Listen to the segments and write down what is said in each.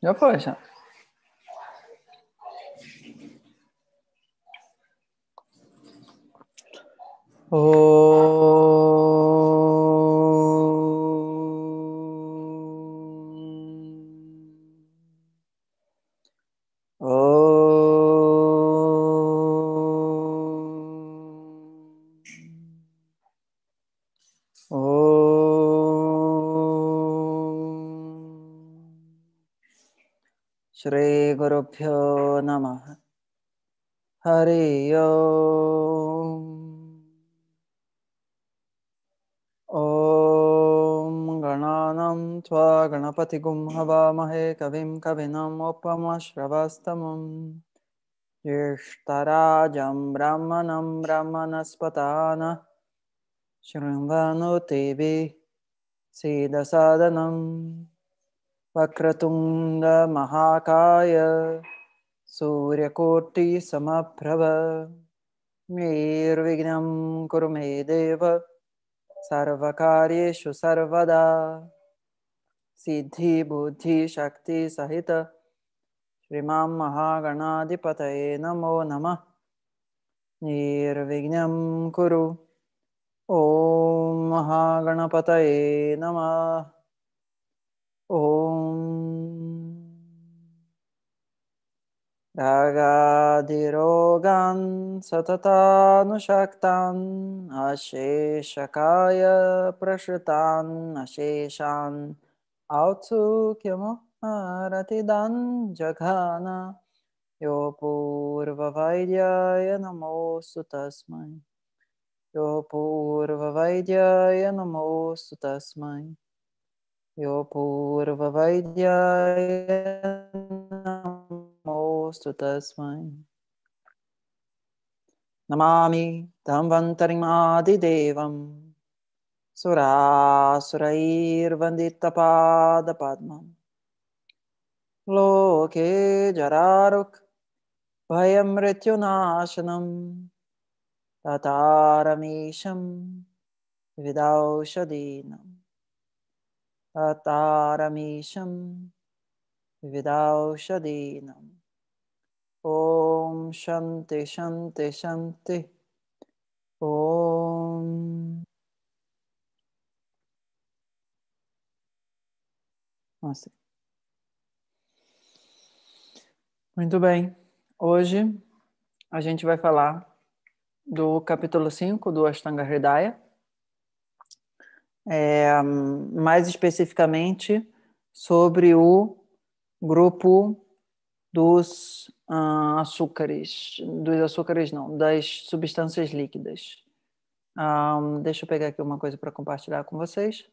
你要泡一下。哦。गुरुभ्यो नमः हरि ॐ गणानं त्वा गणपतिगुं हवामहे कविं कविनम् उपमश्रवस्तमं ज्येष्ठराजं ब्राह्मणं ब्राह्मणस्पतान शृण्वनुतिभिः सीदसादनम् वक्रतुङ्गमहाकाय सूर्यकोटिसमप्रभ निर्विघ्नं कुरु मे देव सर्वकार्येषु सर्वदा सिद्धिबुद्धिशक्तिसहित श्रीमां महागणाधिपतये नमो नमः निर्विघ्नं कुरु ॐ महागणपतये नमः ॐ Dagadirogan satatanusaktan asheshakaya prashutan asheshan autsukyamu haratidan jaghana yo purvavaidhyaya namostu tasmai yo purvavaidhyaya namostu tasmai यो पूर्ववैद्याय नमोऽस्तु तस्मै नमामि धन्वन्तरिमादिदेवं सुरासुरैर्वन्दितपादपद्मं लोके जरारुक् भयं मृत्युनाशनं ततारमीशं विदौषदीनम् ataramisham vidaushadinam om shanti shanti shanti om Nossa. muito bem hoje a gente vai falar do capítulo cinco do Ashtanga Hridaya é, mais especificamente sobre o grupo dos uh, açúcares, dos açúcares não, das substâncias líquidas. Um, ah, deixa eu pegar aqui uma coisa para compartilhar com vocês.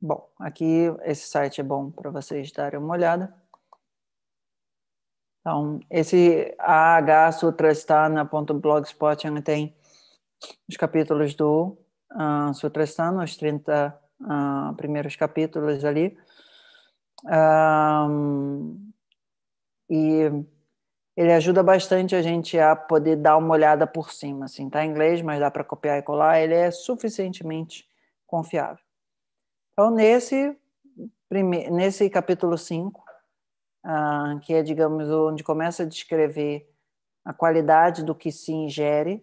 Bom, aqui esse site é bom para vocês darem uma olhada. Então, esse AH sutras está na ponto blogspot, onde tem os capítulos do uh, os 30 uh, ah, primeiros capítulos ali. Um, ah, e ele ajuda bastante a gente a poder dar uma olhada por cima, assim, tá em inglês, mas dá para copiar e colar, ele é suficientemente confiável. Então, nesse, prime... nesse capítulo 5, uh, que é, digamos, onde começa a descrever a qualidade do que se ingere,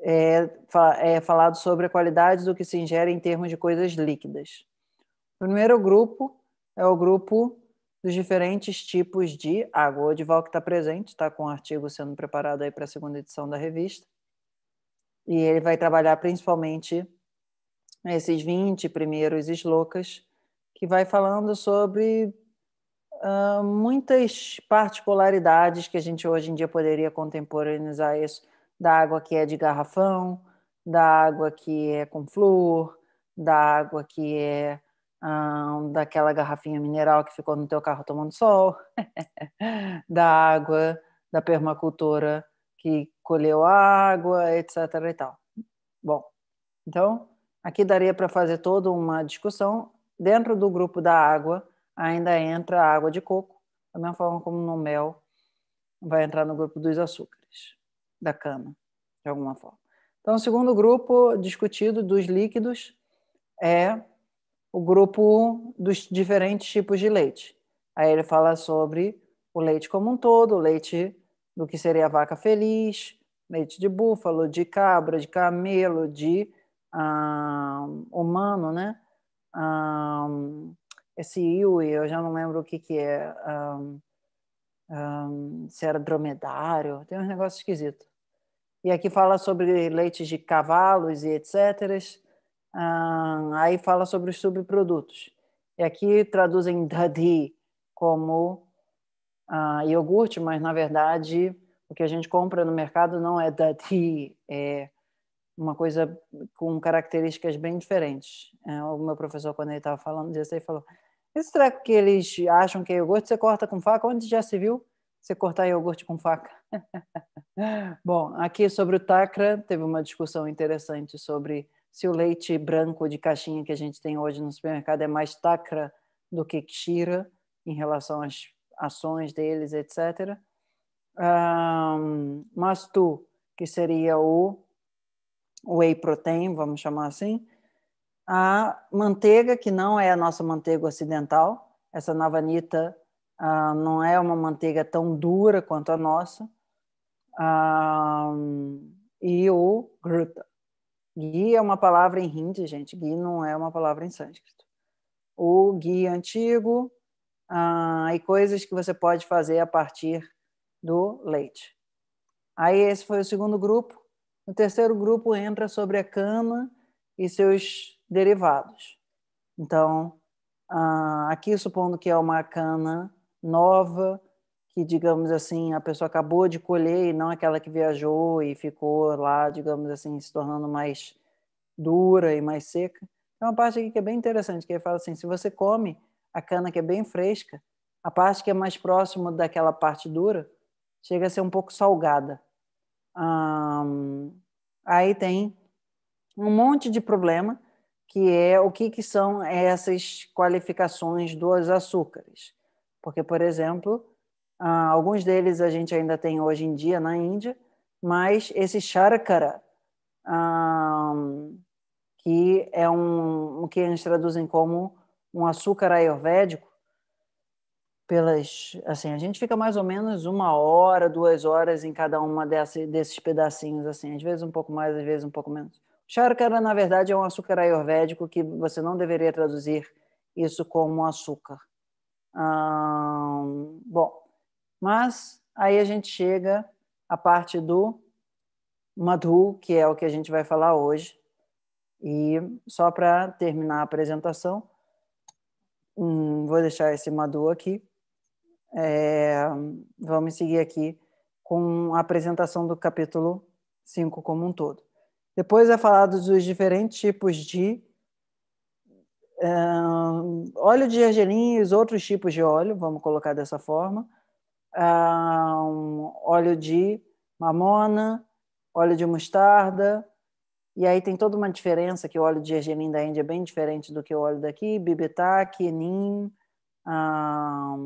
é, é falado sobre a qualidade do que se ingere em termos de coisas líquidas. O primeiro grupo é o grupo dos diferentes tipos de água. O Odival que está presente, está com o um artigo sendo preparado aí para a segunda edição da revista. E ele vai trabalhar principalmente esses 20 primeiros slocas, que vai falando sobre uh, muitas particularidades que a gente hoje em dia poderia contemporaneizar isso da água que é de garrafão, da água que é com flúor, da água que é hum, daquela garrafinha mineral que ficou no teu carro tomando sol, da água da permacultora que colheu água, etc. E tal. Bom, então aqui daria para fazer toda uma discussão. Dentro do grupo da água ainda entra a água de coco, da mesma forma como no mel vai entrar no grupo dos açúcares da cama, de alguma forma. Então, o segundo grupo discutido dos líquidos é o grupo dos diferentes tipos de leite. Aí ele fala sobre o leite como um todo, o leite do que seria a vaca feliz, leite de búfalo, de cabra, de camelo, de humano, né? esse iui, eu já não lembro o que, que é um, se era dromedário, tem uns negócios esquisitos. E aqui fala sobre leites de cavalos e etc. Um, aí fala sobre os subprodutos. E aqui traduzem dadi como uh, iogurte, mas na verdade o que a gente compra no mercado não é dadi, é uma coisa com características bem diferentes. É, o meu professor, quando ele estava falando disso, ele falou: será que eles acham que é iogurte? Você corta com faca? Onde já se viu você cortar iogurte com faca? Bom, aqui sobre o tacra, teve uma discussão interessante sobre se o leite branco de caixinha que a gente tem hoje no supermercado é mais tacra do que Kshira em relação às ações deles, etc. Um, mas tu, que seria o whey protein, vamos chamar assim, a manteiga, que não é a nossa manteiga ocidental, essa navanita ah, não é uma manteiga tão dura quanto a nossa, ah, e o gruta. Ghee é uma palavra em hindi, gente, ghee não é uma palavra em sânscrito. O ghee antigo ah, e coisas que você pode fazer a partir do leite. Aí esse foi o segundo grupo. o terceiro grupo entra sobre a cama e seus derivados. Então, ah, aqui supondo que é uma cana nova, que digamos assim a pessoa acabou de colher e não aquela que viajou e ficou lá, digamos assim, se tornando mais dura e mais seca. Tem uma parte aqui que é bem interessante, que ele fala assim, se você come a cana que é bem fresca, a parte que é mais próxima daquela parte dura chega a ser um pouco salgada. aí tem um monte de problema que é o que, que são essas qualificações dos açúcares. Porque, por exemplo, ah, alguns deles a gente ainda tem hoje em dia na Índia, mas esse charkara, ah, que é um, o que eles traduzem como um açúcar ayurvédico, pelas assim a gente fica mais ou menos uma hora duas horas em cada uma dessas, desses pedacinhos assim às vezes um pouco mais às vezes um pouco menos Sharkara, na verdade, é um açúcar ayurvédico que você não deveria traduzir isso como açúcar. Hum, bom, mas aí a gente chega à parte do Madhu, que é o que a gente vai falar hoje. E só para terminar a apresentação, hum, vou deixar esse Madhu aqui. É, vamos seguir aqui com a apresentação do capítulo 5 como um todo. Depois é falado dos diferentes tipos de um, eh, óleo de argelim e outros tipos de óleo, vamos colocar dessa forma. Um, ah, óleo de mamona, óleo de mostarda, e aí tem toda uma diferença que o óleo de argelim da Índia é bem diferente do que o óleo daqui, bibitak, nim. Um, ah,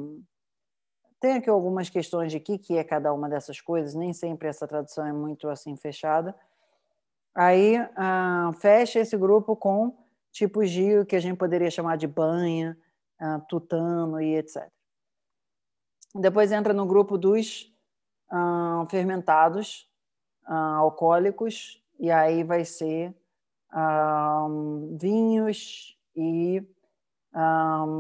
tem aqui algumas questões de que que é cada uma dessas coisas, nem sempre essa tradução é muito assim fechada. Aí ah, fecha esse grupo com tipos de que a gente poderia chamar de banha, ah, tutano e etc. Depois entra no grupo dos ah, fermentados alcoólicos, e aí vai ser vinhos e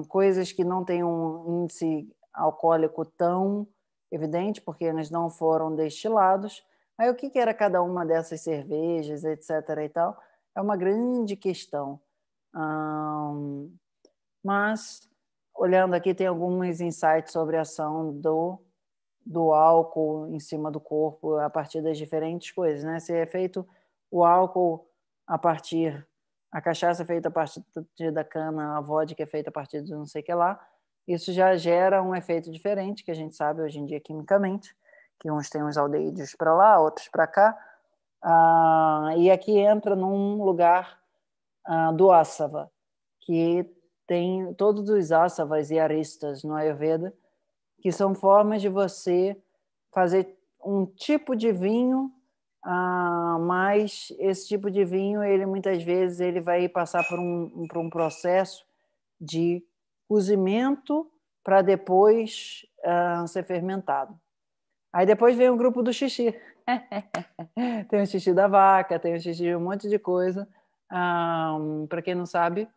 coisas que não têm um índice alcoólico tão evidente, porque eles não foram destilados, Aí o que, que era cada uma dessas cervejas, etc. e tal, é uma grande questão. mas, olhando aqui, tem alguns insights sobre a ação do, do álcool em cima do corpo a partir das diferentes coisas. Né? Se é feito o álcool a partir a cachaça é feita a partir da cana, a vodka é feita a partir de não sei o que lá, isso já gera um efeito diferente, que a gente sabe hoje em dia quimicamente que uns têm uns aldeídos para lá, outros para cá, ah, e aqui entra num lugar ah, do Asava, que tem todos os Asavas e Aristas no Ayurveda, que são formas de você fazer um tipo de vinho, ah, mas esse tipo de vinho, ele muitas vezes ele vai passar por um, por um processo de cozimento para depois ah, ser fermentado. Aí depois vem o grupo do xixi. tem o xixi da vaca, tem o xixi de um monte de coisa. Um, Para quem não sabe,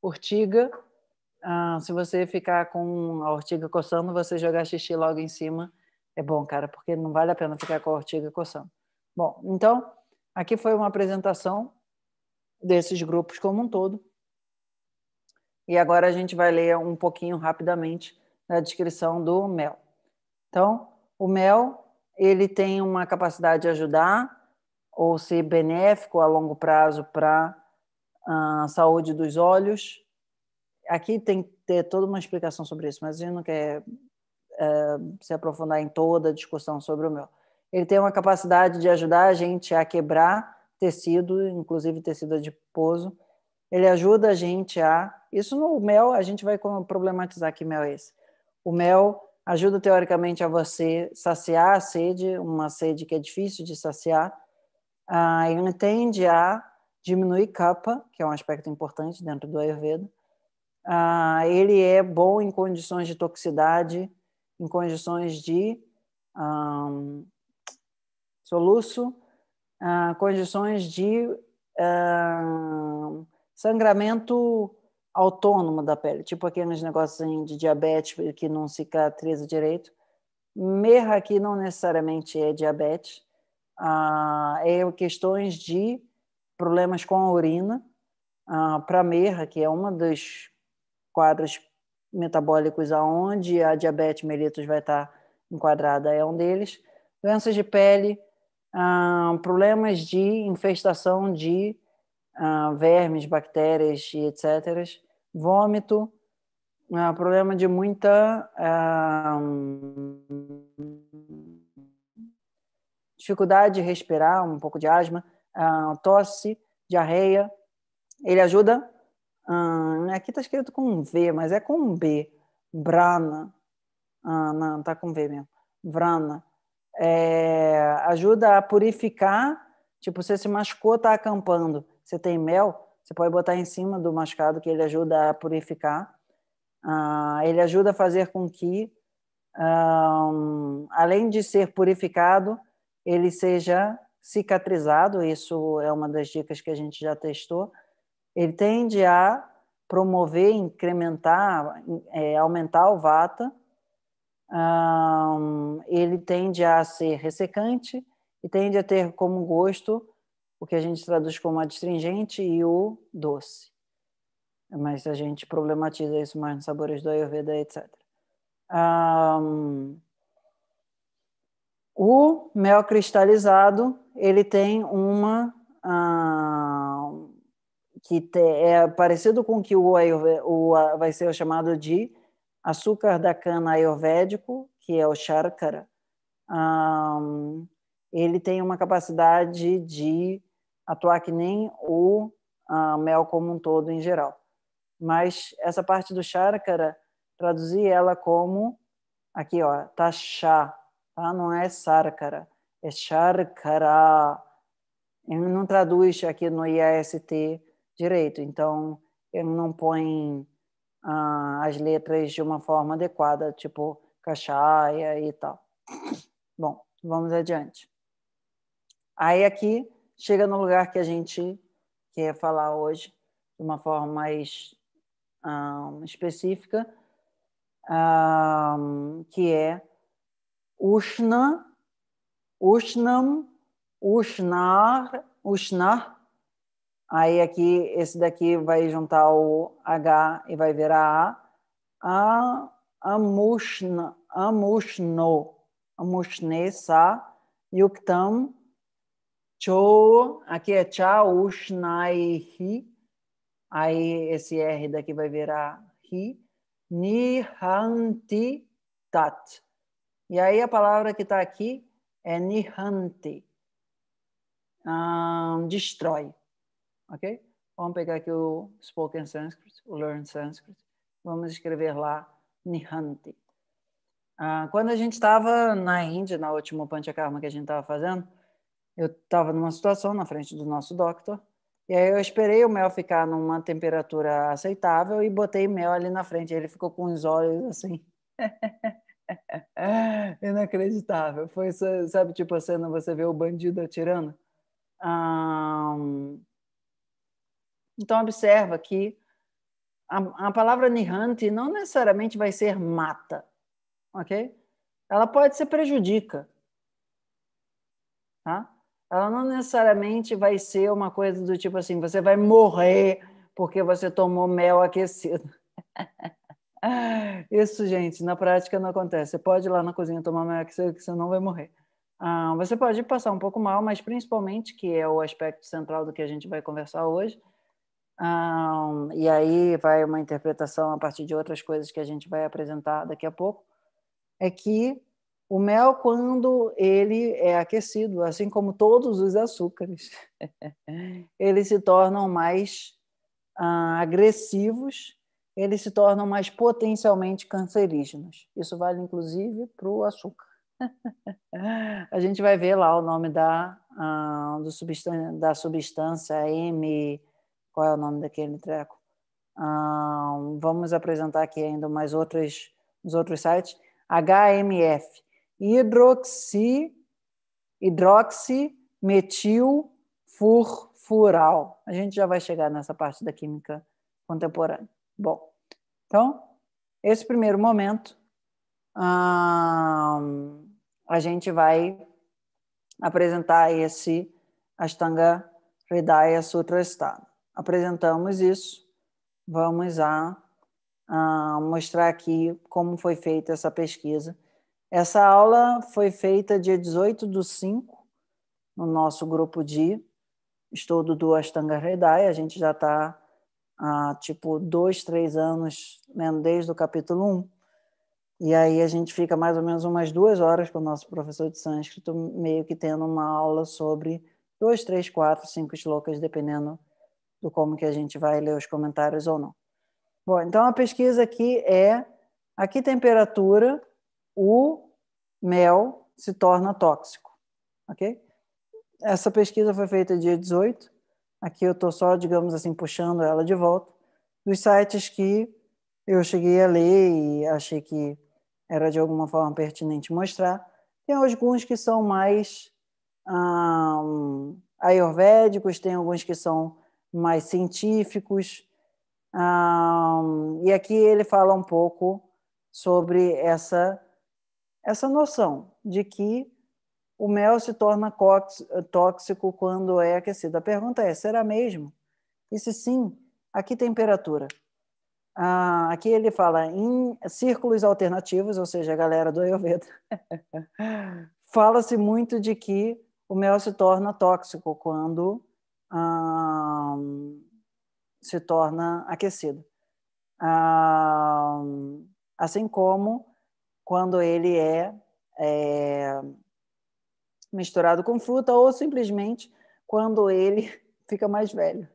ortiga. se você ficar com a ortiga coçando, você jogar xixi logo em cima é bom, cara, porque não vale a pena ficar com a ortiga coçando. Bom, então, aqui foi uma apresentação desses grupos como um todo. E agora a gente vai ler um pouquinho rapidamente na descrição do mel. Então, o mel, ele tem uma capacidade de ajudar ou ser benéfico a longo prazo para a ah, saúde dos olhos. Aqui tem que ter toda uma explicação sobre isso, mas a gente não quer é, se aprofundar em toda a discussão sobre o mel. Ele tem uma capacidade de ajudar a gente a quebrar tecido, inclusive tecido adiposo. Ele ajuda a gente a. Isso no mel, a gente vai problematizar que mel é esse. O mel ajuda teoricamente a você saciar a sede, uma sede que é difícil de saciar. Ah, ele tende a diminuir capa, que é um aspecto importante dentro do Ayurveda. Ah, ele é bom em condições de toxicidade, em condições de um, soluço, ah, condições de sangramento autônoma da pele, tipo aqueles negócios de diabetes que não cicatriza direito. Merra aqui não necessariamente é diabetes, ah, é questões de problemas com a urina. Ah, Para merra, que é uma dos quadros metabólicos aonde a diabetes mellitus vai estar tá enquadrada, é um deles. Doenças de pele, ah, problemas de infestação de ah, vermes, bactérias e etc vômito, uh, problema de muita uh, dificuldade de respirar, um pouco de asma, uh, tosse, diarreia. Ele ajuda. Hum, né, aqui está escrito com um V, mas é com um B. Brana. Ah, não, está com V mesmo. Brana. É, ajuda a purificar. Tipo, você se machucou, está acampando. Você tem mel, você pode botar em cima do mascado, que ele ajuda a purificar. Uh, ele ajuda a fazer com que, um, além de ser purificado, ele seja cicatrizado. Isso é uma das dicas que a gente já testou. Ele tende a promover, incrementar, é, aumentar o vata. Um, ele tende a ser ressecante e tende a ter como gosto o que a gente traduz como adstringente e o doce. Mas a gente problematiza isso mais nos sabores do Ayurveda, etc. Um, o mel cristalizado, ele tem uma que te, é parecido com que o, que o vai ser chamado de açúcar da cana ayurvédico, que é o charcara. Um, ele tem uma capacidade de atuar que nem o uh, mel como um todo em geral. Mas essa parte do chárcara traduzir ela como, aqui ó, tá chá, tá? não é sárcara é chárcara Ele não traduz aqui no IAST direito, então ele não põe ah, as letras de uma forma adequada, tipo cachaia e tal. Bom, vamos adiante. Aí aqui chega no lugar que a gente quer falar hoje de uma forma mais um, específica, um, que é Ushna, Ushnam, Ushnar, Ushnar. Aí aqui, esse daqui vai juntar o H e vai virar A. A, Amushna, Amushno, Amushnesa, Yuktam, Cho, aqui é tchau, ushnai hi. Aí esse R daqui vai virar hi. Nihanti tat. E aí a palavra que está aqui é nihanti. Um, destrói. Ok? Vamos pegar aqui o Spoken Sanskrit, o Learn Sanskrit. Vamos escrever lá nihanti. Uh, quando a gente estava na Índia, na última Panchakarma que a gente estava fazendo, eu estava numa situação na frente do nosso doctor, e aí eu esperei o mel ficar numa temperatura aceitável e botei mel ali na frente. Ele ficou com os olhos assim. Inacreditável. Foi, sabe, tipo a cena você vê o bandido atirando? Um... Então, observa que a, a palavra nihanti não necessariamente vai ser mata, ok? Ela pode ser prejudica, tá? ela não necessariamente vai ser uma coisa do tipo assim, você vai morrer porque você tomou mel aquecido. Isso, gente, na prática não acontece. Você pode ir lá na cozinha tomar mel aquecido que você não vai morrer. Ah, você pode passar um pouco mal, mas principalmente, que é o aspecto central do que a gente vai conversar hoje, ah, e aí vai uma interpretação a partir de outras coisas que a gente vai apresentar daqui a pouco, é que o mel, quando ele é aquecido, assim como todos os açúcares, eles se tornam mais ah, agressivos, eles se tornam mais potencialmente cancerígenos. Isso vale, inclusive, para o açúcar. A gente vai ver lá o nome da, ah, da substância M. Qual é o nome daquele treco? Ah, vamos apresentar aqui ainda mais outros os outros sites. HMF hidroxi, hidroxi metil A gente já vai chegar nessa parte da química contemporânea. Bom, então, esse primeiro momento, hum, a gente vai apresentar esse Ashtanga Hridaya Sutra Estado. Apresentamos isso, vamos a, a mostrar aqui como foi feita essa pesquisa essa aula foi feita dia 18 do 5, no nosso grupo de estudo do Ashtanga Hridaya. A gente já está há, tipo, dois, três anos lendo desde o capítulo 1. E aí a gente fica mais ou menos umas duas horas com o nosso professor de sânscrito, meio que tendo uma aula sobre dois, três, quatro, cinco slokas, dependendo do como que a gente vai ler os comentários ou não. Bom, então a pesquisa aqui é a que temperatura o mel se torna tóxico, ok? Essa pesquisa foi feita dia 18, aqui eu estou só, digamos assim, puxando ela de volta, dos sites que eu cheguei a ler e achei que era de alguma forma pertinente mostrar. Tem alguns que são mais um, ayurvédicos, tem alguns que são mais científicos. Um, e aqui ele fala um pouco sobre essa essa noção de que o mel se torna tóxico quando é aquecido. A pergunta é: será mesmo? E se sim, a que temperatura? Ah, aqui ele fala em círculos alternativos, ou seja, a galera do Ayurveda. Fala-se muito de que o mel se torna tóxico quando ah, se torna aquecido. Ah, assim como quando ele é, é misturado com fruta ou simplesmente quando ele fica mais velho.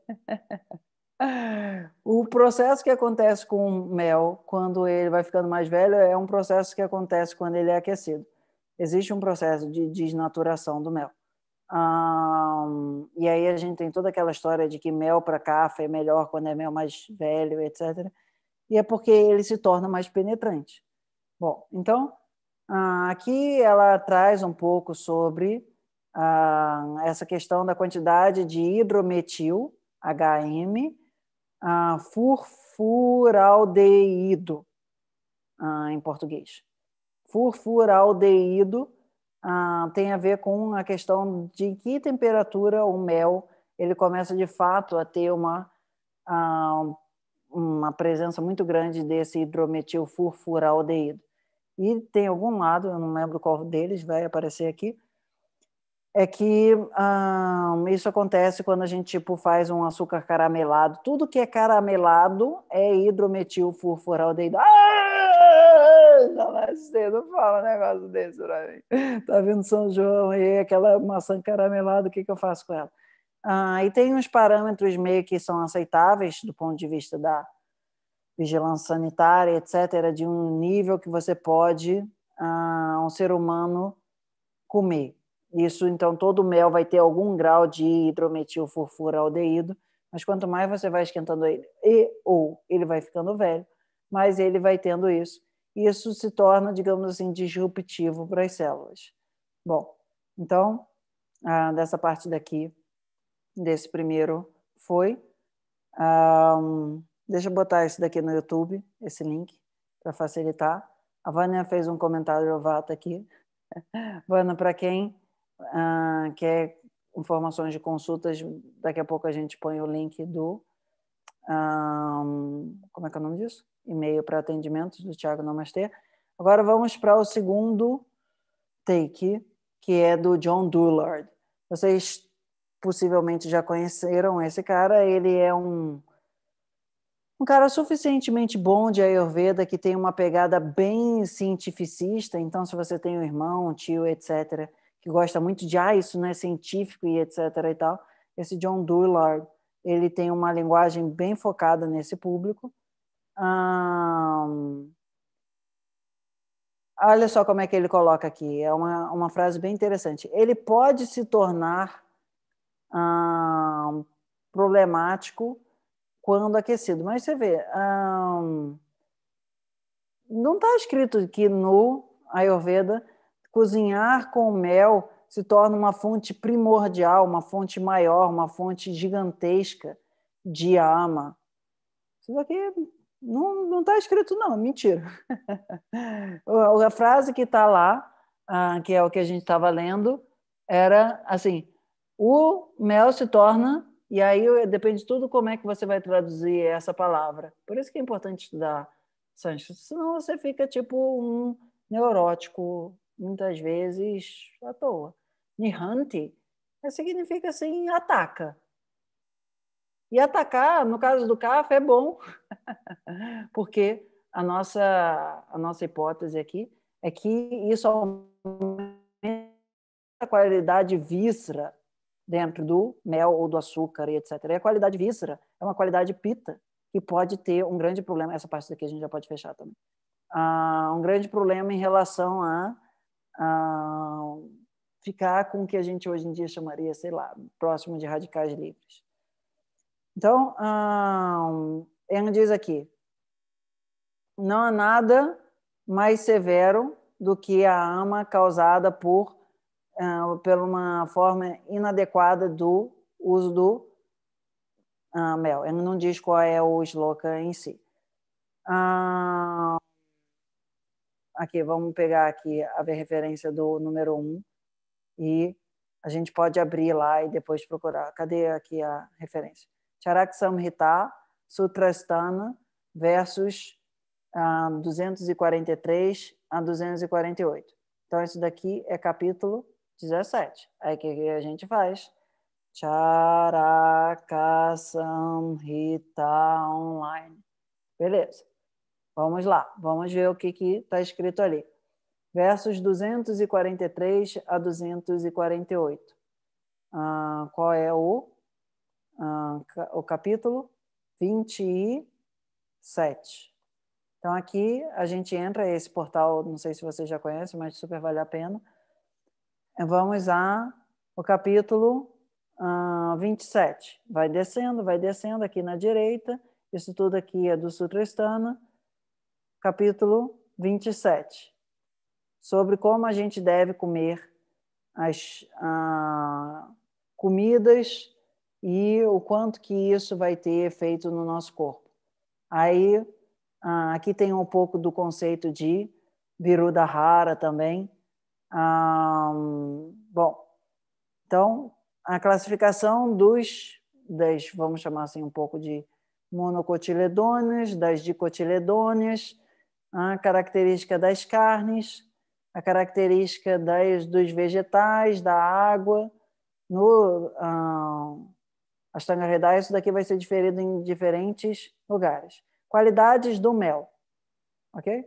o processo que acontece com o mel quando ele vai ficando mais velho é um processo que acontece quando ele é aquecido. Existe um processo de desnaturação do mel. e aí a gente tem toda aquela história de que mel para café é melhor quando é mel mais velho, etc. E é porque ele se torna mais penetrante. Bom, então, ah, aqui ela traz um pouco sobre ah, essa questão da quantidade de hidrometil, HM, furfuraldeído, em português. Furfuraldeído tem a ver com a questão de que temperatura o mel ele começa, de fato, a ter uma uma presença muito grande desse hidrometil furfuraldeído e tem algum lado, eu não lembro qual deles, vai aparecer aqui, é que hum, isso acontece quando a gente tipo, faz um açúcar caramelado. Tudo que é caramelado é hidrometilfurfuraldeído. Ah! Não cedo fala um negócio desse pra mim. Tá vendo São João e aquela maçã caramelada, o que, que eu faço com ela? Ah, e tem uns parâmetros meio que são aceitáveis do ponto de vista da vigilância sanitária, etc., de um nível que você pode, uh, um ser humano, comer. Isso, então, todo mel vai ter algum grau de hidrometilfurfuraldeído, mas quanto mais você vai esquentando ele, e ou ele vai ficando velho, mais ele vai tendo isso. Isso se torna, digamos assim, disruptivo para as células. Bom, então, ah, dessa parte daqui, desse primeiro, foi. um, ah, Deixa eu botar esse daqui no YouTube, esse link, para facilitar. A Vânia fez um comentário ovato aqui. Vânia, para quem uh, quer informações de consultas, daqui a pouco a gente põe o link do. Um, como é que é o nome disso? E-mail para atendimentos do Tiago Namastê. Agora vamos para o segundo take, que é do John Dullard. Vocês possivelmente já conheceram esse cara, ele é um um cara suficientemente bom de Ayurveda, que tem uma pegada bem cientificista. Então, se você tem um irmão, um tio, etc., que gosta muito de, ah, isso não é científico e etc. e tal, esse John Dullard, ele tem uma linguagem bem focada nesse público. Um... Olha só como é que ele coloca aqui, é uma, uma frase bem interessante. Ele pode se tornar um, problemático quando aquecido. Mas você vê, hum, não está escrito que no Ayurveda cozinhar com mel se torna uma fonte primordial, uma fonte maior, uma fonte gigantesca de ama. Isso daqui não está escrito, não, é mentira. a frase que está lá, ah, que é o que a gente estava lendo, era assim: o mel se torna e aí depende de tudo como é que você vai traduzir essa palavra. Por isso que é importante estudar sânscrito, senão você fica tipo um neurótico, muitas vezes à toa. Nihanti significa assim, ataca. E atacar, no caso do café é bom, porque a nossa, a nossa hipótese aqui é que isso aumenta a qualidade víscera dentro do mel ou do açúcar e etc. E a qualidade víscera é uma qualidade pita que pode ter um grande problema. Essa parte daqui a gente já pode fechar também. Ah, um grande problema em relação a, ficar com o que a gente hoje em dia chamaria, sei lá, próximo de radicais livres. Então, um, ah, diz aqui: não há nada mais severo do que a ama causada por ah, pela uma forma inadequada do uso do uh, mel. Ele não diz qual é o sloka em si. Uh, aqui, vamos pegar aqui a referência do número 1 um, e a gente pode abrir lá e depois procurar. Cadê aqui a referência? Charak Samhita, Sutrasthana, versos uh, 243 a 248. Então, isso daqui é capítulo 17. Aí o que, que, a gente faz? Charaka Samhita Online. Beleza. Vamos lá, vamos ver o que está escrito ali. Versos 243 a 248. Ah, qual é o, ah, o capítulo? 27. Então, aqui a gente entra, esse portal, não sei se vocês já conhecem, mas super vale a pena. Vamos a o capítulo uh, ah, 27. Vai descendo, vai descendo aqui na direita. Isso tudo aqui é do Sutra Stana, capítulo 27. Sobre como a gente deve comer as uh, comidas e o quanto que isso vai ter efeito no nosso corpo. Aí, ah, aqui tem um pouco do conceito de Virudhara também, bom, então, a classificação dos, das, vamos chamar assim um pouco de monocotiledôneas, das dicotiledôneas, a característica das carnes, a característica das, dos vegetais, da água. No um, Ashtanga isso daqui vai ser diferido em diferentes lugares. Qualidades do mel, ok?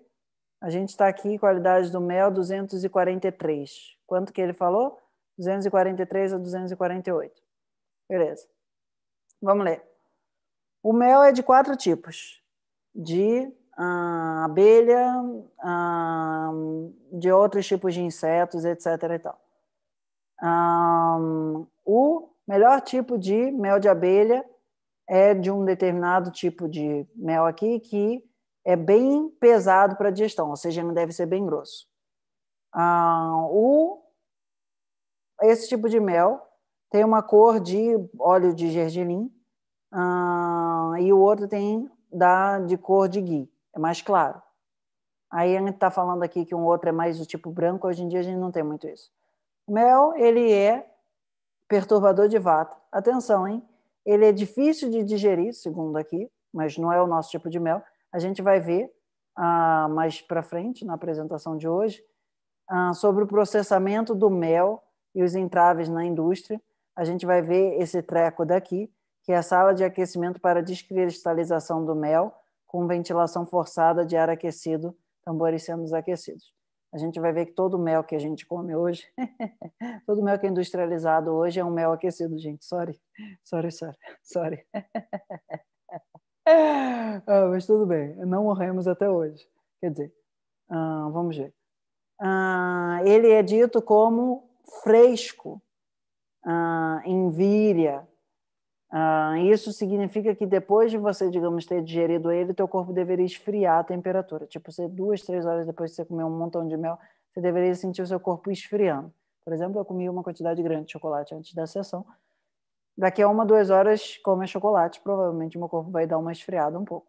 A gente está aqui, qualidade do mel 243. Quanto que ele falou? 243 a 248. Beleza. Vamos ler. O mel é de quatro tipos: de ah, abelha, ah, de outros tipos de insetos, etc. E tal. Ah, o melhor tipo de mel de abelha é de um determinado tipo de mel aqui que é bem pesado para a digestão, ou seja, não deve ser bem grosso. Ah, o, esse tipo de mel tem uma cor de óleo de gergelim ah, e o outro tem da, de cor de gui, é mais claro. Aí a gente está falando aqui que um outro é mais do tipo branco, hoje em dia a gente não tem muito isso. Mel, ele é perturbador de vata. Atenção, hein? Ele é difícil de digerir, segundo aqui, mas não é o nosso tipo de mel. A gente vai ver ah, mais para frente, na apresentação de hoje, ah, sobre o processamento do mel e os entraves na indústria. A gente vai ver esse treco daqui, que é a sala de aquecimento para descristalização do mel, com ventilação forçada de ar aquecido, tambores sendo aquecidos. A gente vai ver que todo o mel que a gente come hoje, todo o mel que é industrializado hoje é um mel aquecido, gente. Sorry, sorry, sorry, sorry. Ah, ah, mas tudo bem, não morremos até hoje. Quer dizer, ah, vamos ver. Ah, ele é dito como fresco, ah, em víria. Ah, isso significa que depois de você, digamos, ter digerido ele, teu corpo deveria esfriar a temperatura. Tipo, você, duas, três horas depois de você comer um montão de mel, você deveria sentir o seu corpo esfriando. Por exemplo, eu comi uma quantidade grande de chocolate antes da sessão, Daqui a uma, duas horas, come chocolate, provavelmente meu corpo vai dar uma esfriada um pouco.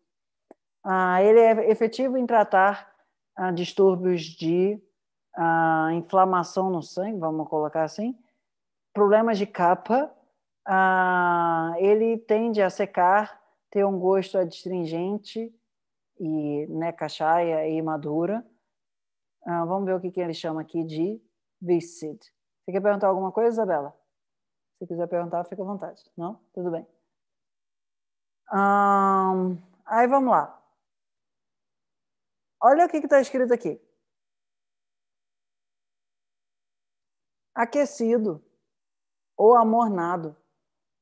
Ah, ele é efetivo em tratar ah, distúrbios de ah, inflamação no sangue, vamos colocar assim, problemas de capa. Ah, ele tende a secar, ter um gosto adstringente e né, cachaia e madura. Ah, vamos ver o que, que ele chama aqui de viscid. Você quer perguntar alguma coisa, Isabela? Se quiser perguntar, fica à vontade. Não? Tudo bem. Um, aí vamos lá. Olha o que está escrito aqui. Aquecido ou amornado,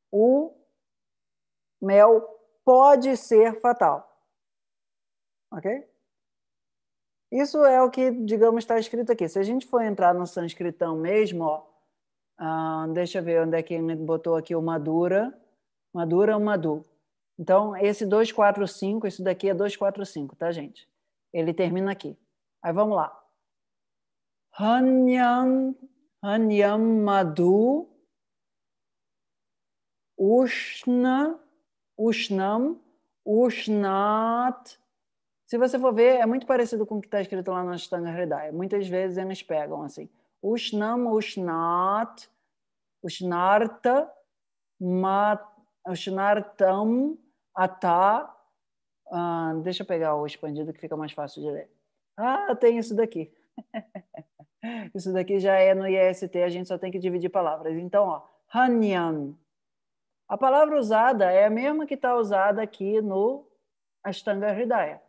o mel pode ser fatal. Ok? Isso é o que, digamos, está escrito aqui. Se a gente for entrar no sânscritão mesmo, ó, ah, deixa eu ver onde é que ele botou aqui o Madura. Madura, Madu. Então, esse 245, isso daqui é 245, tá, gente? Ele termina aqui. Aí vamos lá. Hanyam, Hanyam Madu Ushna, Ushnam, Ushnat. Se você for ver, é muito parecido com o que está escrito lá no Ashtanga Hridaya. Muitas vezes eles pegam assim. Ushnam, Ushnat, Ushnarta, Ushnartam, ata ah, deixa eu pegar o expandido que fica mais fácil de ler. Ah, tem isso daqui. Isso daqui já é no IST, a gente só tem que dividir palavras. Então, ó, Hanyan. A palavra usada é a mesma que está usada aqui no Ashtanga Hridaya.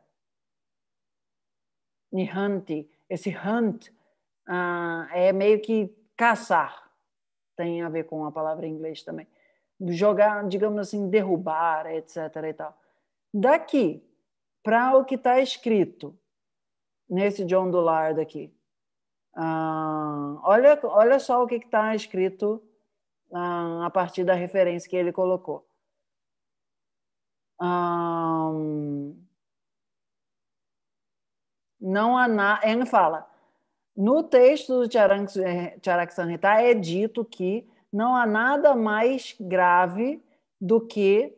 Nihanti. Esse hant ah, é meio que caçar, tem a ver com a palavra em inglês também. Jogar, digamos assim, derrubar, etc. E tal. Daqui para o que está escrito nesse John Dullard aqui. Ah, olha, olha só o que está escrito ah, a partir da referência que ele colocou. Ah, hum, não há nada. Ele fala: no texto do Charak Sanhita é, é dito que não há nada mais grave do que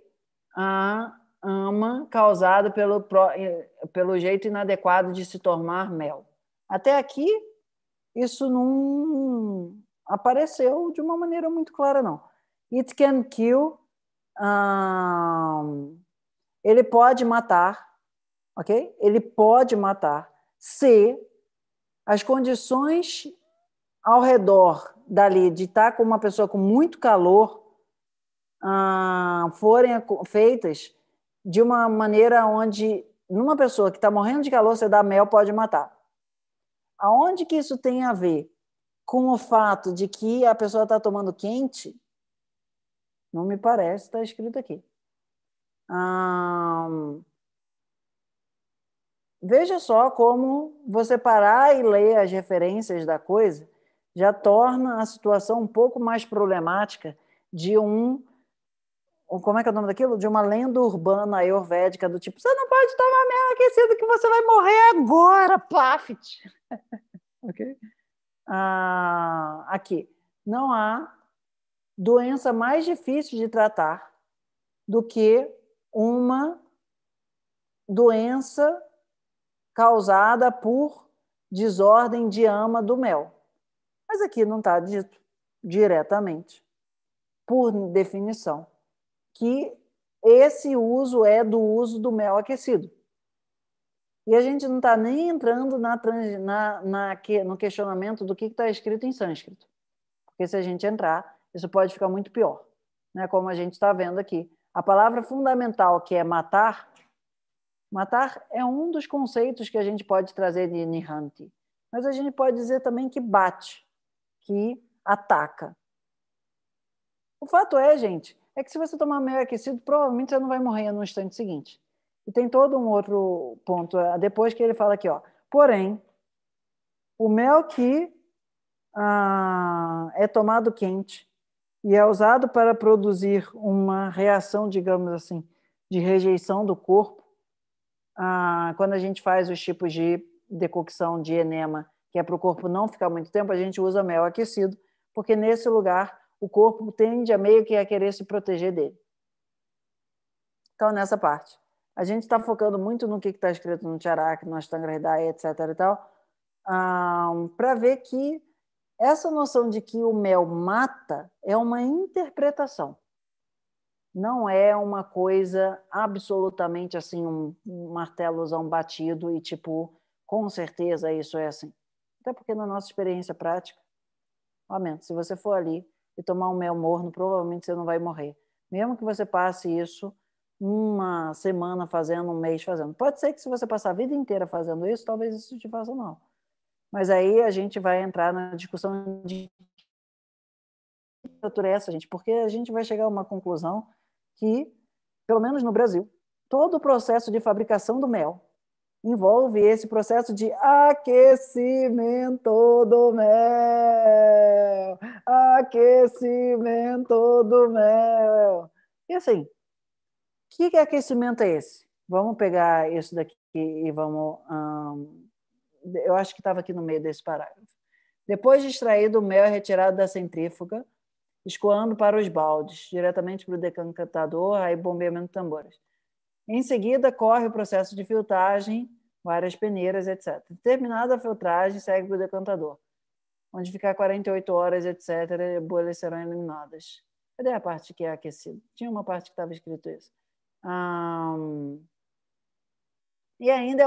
a ama causada pelo, é, pelo jeito inadequado de se tornar mel. Até aqui, isso não apareceu de uma maneira muito clara, não. It can kill. Um, ele pode matar, ok? Ele pode matar se as condições ao redor dali de estar com uma pessoa com muito calor ah, forem feitas de uma maneira onde numa pessoa que está morrendo de calor você dá mel pode matar. Aonde que isso tem a ver com o fato de que a pessoa está tomando quente? Não me parece, está escrito aqui. Ah, Veja só como você parar e ler as referências da coisa já torna a situação um pouco mais problemática de um como é que é o nome daquilo? De uma lenda urbana ayurvédica do tipo, você não pode tomar mel aquecido que você vai morrer agora, plafit. Ah, aqui. Não há doença mais difícil de tratar do que uma doença causada por desordem de ama do mel. Mas aqui não está dito diretamente, por definição, que esse uso é do uso do mel aquecido. E a gente não está nem entrando na, na, na, no questionamento do que está escrito em sânscrito. Porque se a gente entrar, isso pode ficar muito pior, né? como a gente está vendo aqui. A palavra fundamental, que é matar, Matar é um dos conceitos que a gente pode trazer de Nihanti, mas a gente pode dizer também que bate, que ataca. O fato é, gente, é que se você tomar meio aquecido, provavelmente você não vai morrer no instante seguinte. E tem todo um outro ponto é, depois que ele fala aqui, ó. Porém, o mel que ah, é tomado quente e é usado para produzir uma reação, digamos assim, de rejeição do corpo, ah, quando a gente faz os tipos de decocção de enema, que é para o corpo não ficar muito tempo, a gente usa mel aquecido, porque nesse lugar o corpo tende a meio que a querer se proteger dele. Então, nessa parte. A gente está focando muito no que está escrito no Tcharak, no Ashtanga Hridaya, etc. e tal, um, para ver que essa noção de que o mel mata é uma interpretação não é uma coisa absolutamente assim, um martelozão batido e tipo, com certeza isso é assim. Até porque na nossa experiência prática, lamento, se você for ali e tomar um mel morno, provavelmente você não vai morrer. Mesmo que você passe isso uma semana fazendo, um mês fazendo. Pode ser que se você passar a vida inteira fazendo isso, talvez isso te faça mal. Mas aí a gente vai entrar na discussão de literatura é essa, gente, porque a gente vai chegar a uma conclusão que, pelo menos no Brasil, todo o processo de fabricação do mel envolve esse processo de aquecimento do mel, aquecimento do mel. E assim, que, que é aquecimento é esse? Vamos pegar isso daqui e vamos. Hum, eu acho que estava aqui no meio desse parágrafo. Depois de extraído, o mel é retirado da centrífuga escoando para os baldes, diretamente para o decantador, aí bombeamento de tambores. Em seguida, corre o processo de filtragem, várias peneiras, etc. Terminada a filtragem, segue para o decantador, onde ficar 48 horas, etc., e bolhas serão eliminadas. Cadê a parte que é aquecida? Tinha uma parte que estava escrito isso. Um... E ainda é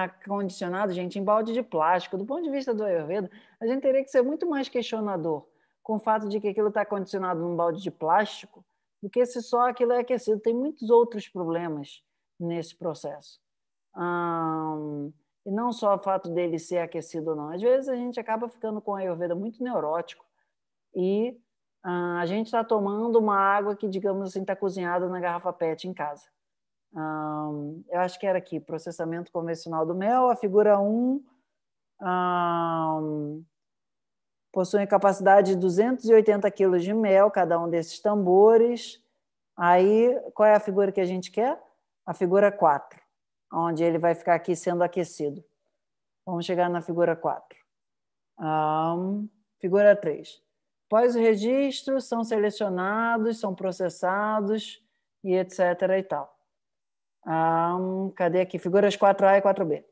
acondicionado, gente, em balde de plástico. Do ponto de vista do Ayurveda, a gente teria que ser muito mais questionador com o fato de que aquilo está condicionado num balde de plástico do que se só aquilo é aquecido. Tem muitos outros problemas nesse processo. e não só o fato dele ser aquecido ou não. Às vezes a gente acaba ficando com a Ayurveda muito neurótico e a gente está tomando uma água que, digamos assim, está cozinhada na garrafa PET em casa. eu acho que era aqui, processamento convencional do mel, a figura 1. Um, possuem capacidade de 280 quilos de mel, cada um desses tambores. Aí, qual é a figura que a gente quer? A figura 4, onde ele vai ficar aqui sendo aquecido. Vamos chegar na figura 4. Um, figura 3. Após o registro, são selecionados, são processados e etc. e tal. Um, cadê aqui? Figuras 4A e 4B.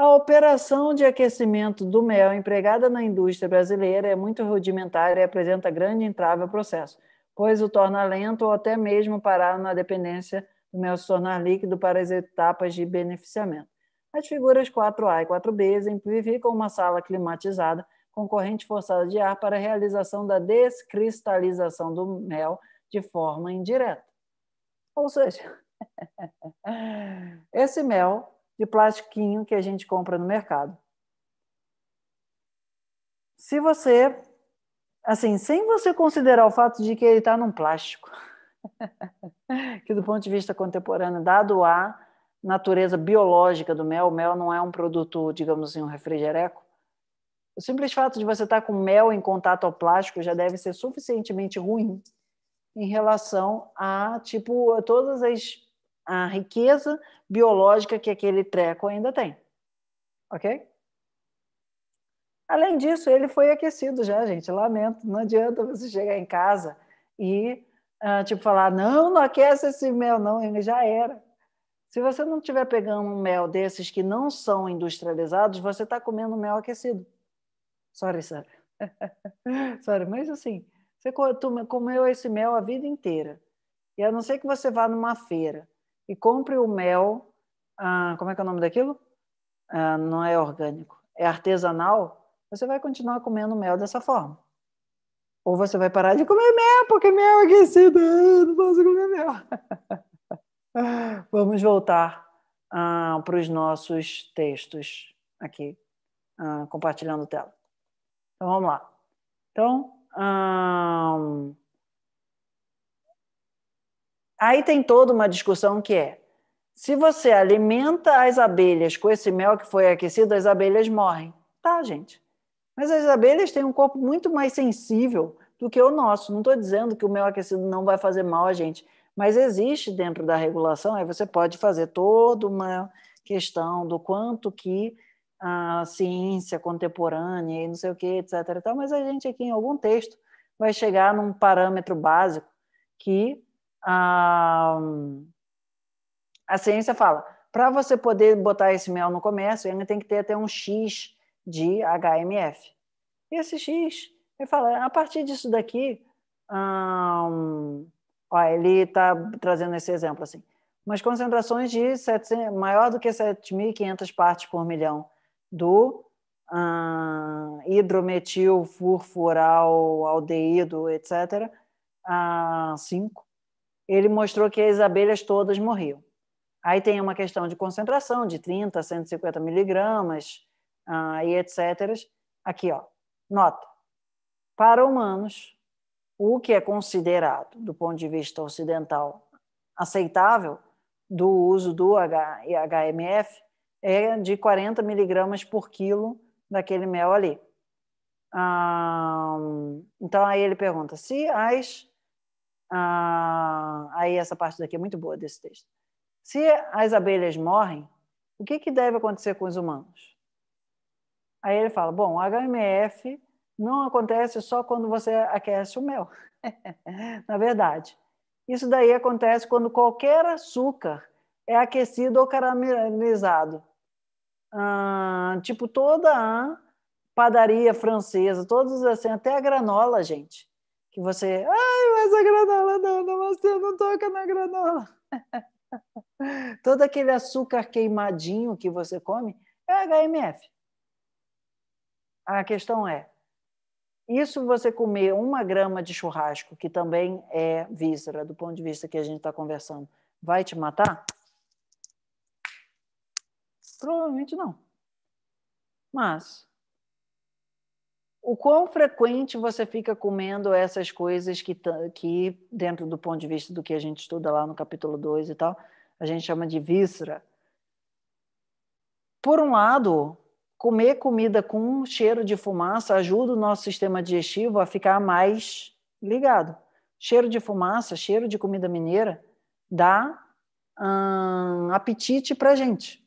A operação de aquecimento do mel empregada na indústria brasileira é muito rudimentar e apresenta grande entrave ao processo, pois o torna lento ou até mesmo parar na dependência do mel se tornar líquido para as etapas de beneficiamento. As figuras 4A e 4B exemplificam uma sala climatizada com corrente forçada de ar para a realização da descristalização do mel de forma indireta. Ou seja, esse mel de plastiquinho que a gente compra no mercado. Se você, assim, sem você considerar o fato de que ele está num plástico, que do ponto de vista contemporâneo, dado a natureza biológica do mel, o mel não é um produto, digamos assim, um refrigereco. O simples fato de você estar tá com mel em contato ao plástico já deve ser suficientemente ruim em relação a, tipo, a todas as a riqueza biológica que aquele treco ainda tem. Ok? Além disso, ele foi aquecido já, gente. Lamento, não adianta você chegar em casa e ah, tipo falar não, não aquece esse mel, não, ele já era. Se você não estiver pegando um mel desses que não são industrializados, você está comendo mel aquecido. Sorry, sorry. sorry, mas assim, você comeu esse mel a vida inteira. E a não ser que você vá numa feira e compre o mel. Ah, como é que é o nome daquilo? Ah, não é orgânico, é artesanal. Você vai continuar comendo mel dessa forma. Ou você vai parar de comer mel, porque mel é aquecido, não posso comer mel. Vamos voltar ah, para os nossos textos aqui, ah, compartilhando tela. Então vamos lá. Então, ah, Aí tem toda uma discussão que é: se você alimenta as abelhas com esse mel que foi aquecido, as abelhas morrem. Tá, gente. Mas as abelhas têm um corpo muito mais sensível do que o nosso. Não estou dizendo que o mel aquecido não vai fazer mal a gente, mas existe dentro da regulação, aí você pode fazer toda uma questão do quanto que a ciência contemporânea e não sei o que, etc. E tal, mas a gente aqui em algum texto vai chegar num parâmetro básico que a, a ciência fala, para você poder botar esse mel no comércio, ainda tem que ter até um X de HMF. E esse X, ele fala, a partir disso daqui, ó, ele está trazendo esse exemplo assim, umas concentrações de 700, maior do que 7.500 partes por milhão do hidrometil, furfural, aldeído, etc., a 5 ele mostrou que as abelhas todas morriam. Aí tem uma questão de concentração, de 30 a 150 miligramas, uh, e etc. Aqui, ó, nota. Para humanos, o que é considerado, do ponto de vista ocidental, aceitável do uso do HMF é de 40 miligramas por quilo daquele mel ali. Ah, então, aí ele pergunta se as ah, aí essa parte daqui é muito boa desse texto. Se as abelhas morrem, o que, que deve acontecer com os humanos? Aí ele fala: bom, HMF não acontece só quando você aquece o mel. Na verdade, isso daí acontece quando qualquer açúcar é aquecido ou caramelizado. Ah, tipo, toda a padaria francesa, todos assim, até a granola, gente que você, ai, mas a granola não, você não toca na granola. Todo aquele açúcar queimadinho que você come é HMF. A questão é, isso você comer uma grama de churrasco, que também é víscera, do ponto de vista que a gente está conversando, vai te matar? Provavelmente não. Mas o quão frequente você fica comendo essas coisas que, que, dentro do ponto de vista do que a gente estuda lá no capítulo 2 e tal, a gente chama de víscera. Por um lado, comer comida com cheiro de fumaça ajuda o nosso sistema digestivo a ficar mais ligado. Cheiro de fumaça, cheiro de comida mineira, dá hum, apetite para gente.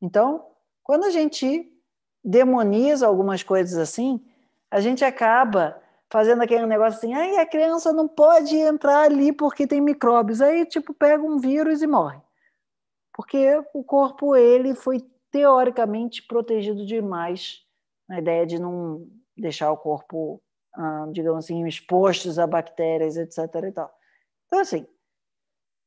Então, quando a gente demoniza algumas coisas assim, a gente acaba fazendo aquele negócio assim, aí a criança não pode entrar ali porque tem micróbios, aí tipo pega um vírus e morre. Porque o corpo ele foi teoricamente protegido demais na ideia de não deixar o corpo, ah, digamos assim, expostos a bactérias, etc. E tal. Então assim,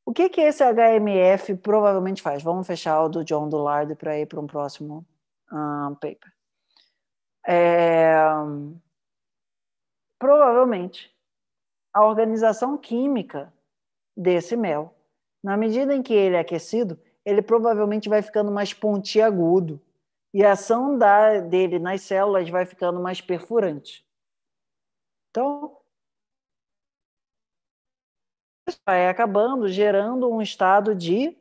o que que esse HMF provavelmente faz? Vamos fechar o do John Dullard para ir para um próximo um, paper. É, provavelmente, a organização química desse mel, na medida em que ele é aquecido, ele provavelmente vai ficando mais pontiagudo e a ação da, dele nas células vai ficando mais perfurante. Então, vai acabando gerando um estado de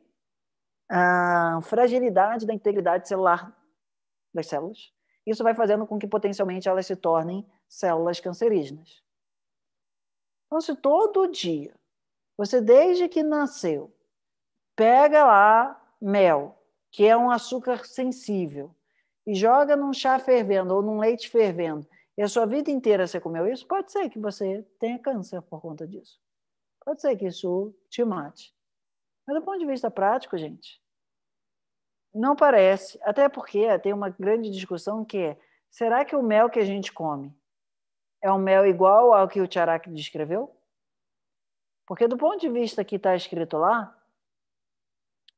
ah, fragilidade da integridade celular das células. Isso vai fazendo com que potencialmente elas se tornem células cancerígenas. Então, se todo dia você, desde que nasceu, pega lá mel, que é um açúcar sensível, e joga num chá fervendo ou num leite fervendo, e a sua vida inteira você comeu isso, pode ser que você tenha câncer por conta disso. Pode ser que isso te mate. Mas do ponto de vista prático, gente, não parece, até porque tem uma grande discussão que é, será que o mel que a gente come é um mel igual ao que o Tcharak descreveu? Porque do ponto de vista que está escrito lá,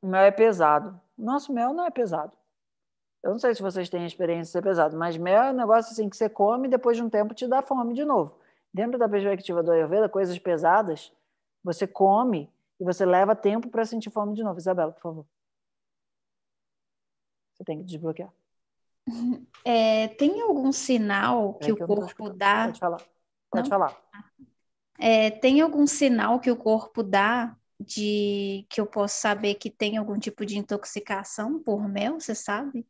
o mel é pesado. Nosso mel não é pesado. Eu não sei se vocês têm experiência de ser pesado, mas mel é um negócio assim que você come e depois de um tempo te dá fome de novo. Dentro da perspectiva do Ayurveda, coisas pesadas, você come e você leva tempo para sentir fome de novo. Isabela, por favor. Você tem que desbloquear. É, tem algum sinal que, é que o corpo dá? Pode falar. Pode falar. É, tem algum sinal que o corpo dá de que eu posso saber que tem algum tipo de intoxicação por mel, você sabe?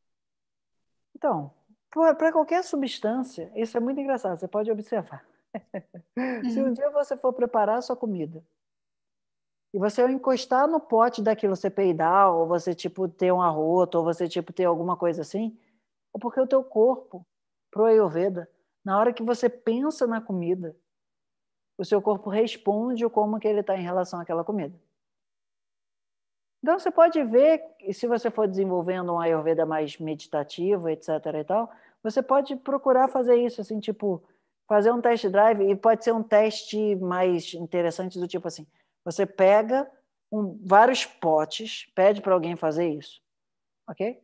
Então, para qualquer substância, isso é muito engraçado, você pode observar. Se um uhum. dia você for preparar a sua comida e você encostar no pote daquilo, você peidar, ou você, tipo, ter um arroto, ou você, tipo, ter alguma coisa assim, é porque o teu corpo, pro Ayurveda, na hora que você pensa na comida, o seu corpo responde como que ele está em relação àquela comida. Então, você pode ver, se você for desenvolvendo um Ayurveda mais meditativo, etc. e tal, você pode procurar fazer isso, assim, tipo, fazer um test drive, e pode ser um teste mais interessante do tipo assim, você pega um, vários potes, pede para alguém fazer isso, ok?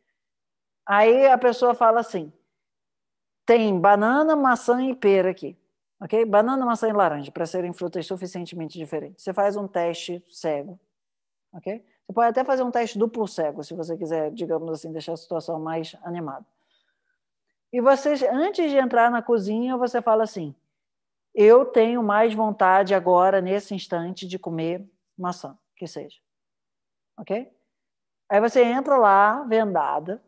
Aí a pessoa fala assim: tem banana, maçã e pera aqui, ok? Banana, maçã e laranja, para serem frutas suficientemente diferentes. Você faz um teste cego, ok? Você pode até fazer um teste duplo cego, se você quiser, digamos assim, deixar a situação mais animada. E vocês, antes de entrar na cozinha, você fala assim: eu tenho mais vontade agora, nesse instante, de comer maçã, que seja. Ok? Aí você entra lá, vendada,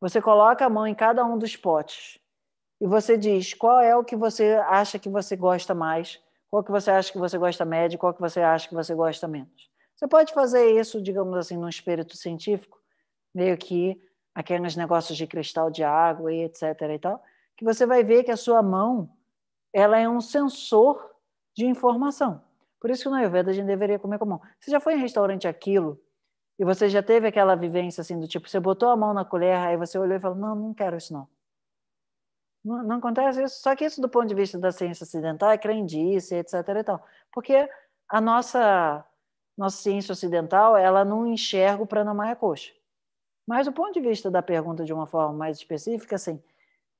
você coloca a mão em cada um dos potes e você diz qual é o que você acha que você gosta mais, qual que você acha que você gosta médio, qual que você acha que você gosta menos. Você pode fazer isso, digamos assim, num espírito científico, meio que aqueles negócios de cristal de água e etc e tal, que você vai ver que a sua mão ela é um sensor de informação. Por isso que no Ayurveda a gente deveria comer com a mão. Você já foi em restaurante aquilo e você já teve aquela vivência assim do tipo, você botou a mão na colher, aí você olhou e falou, não, não quero isso não. Não, não acontece isso. Só que isso do ponto de vista da ciência ocidental é crendice, etc e tal. Porque a nossa, nossa ciência ocidental, ela não enxerga o pranamaya coxa. Mas o ponto de vista da pergunta de uma forma mais específica, assim,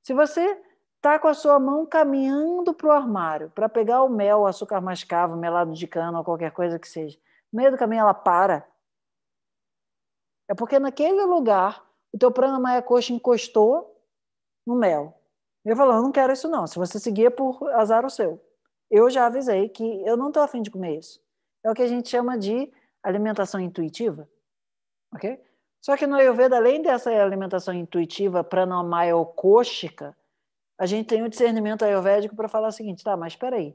se você está com a sua mão caminhando para o armário para pegar o mel, o açúcar mascavo, melado de cana ou qualquer coisa que seja. No meio do caminho ela para. É porque naquele lugar o teu pranamaya coxa encostou no mel. Eu falo, eu não quero isso não. Se você seguir é por azar o seu. Eu já avisei que eu não estou afim de comer isso. É o que a gente chama de alimentação intuitiva, ok? Só que no Ayurveda, além dessa alimentação intuitiva pranamaya ou a gente tem o discernimento ayurvédico para falar o seguinte, tá, mas espera aí,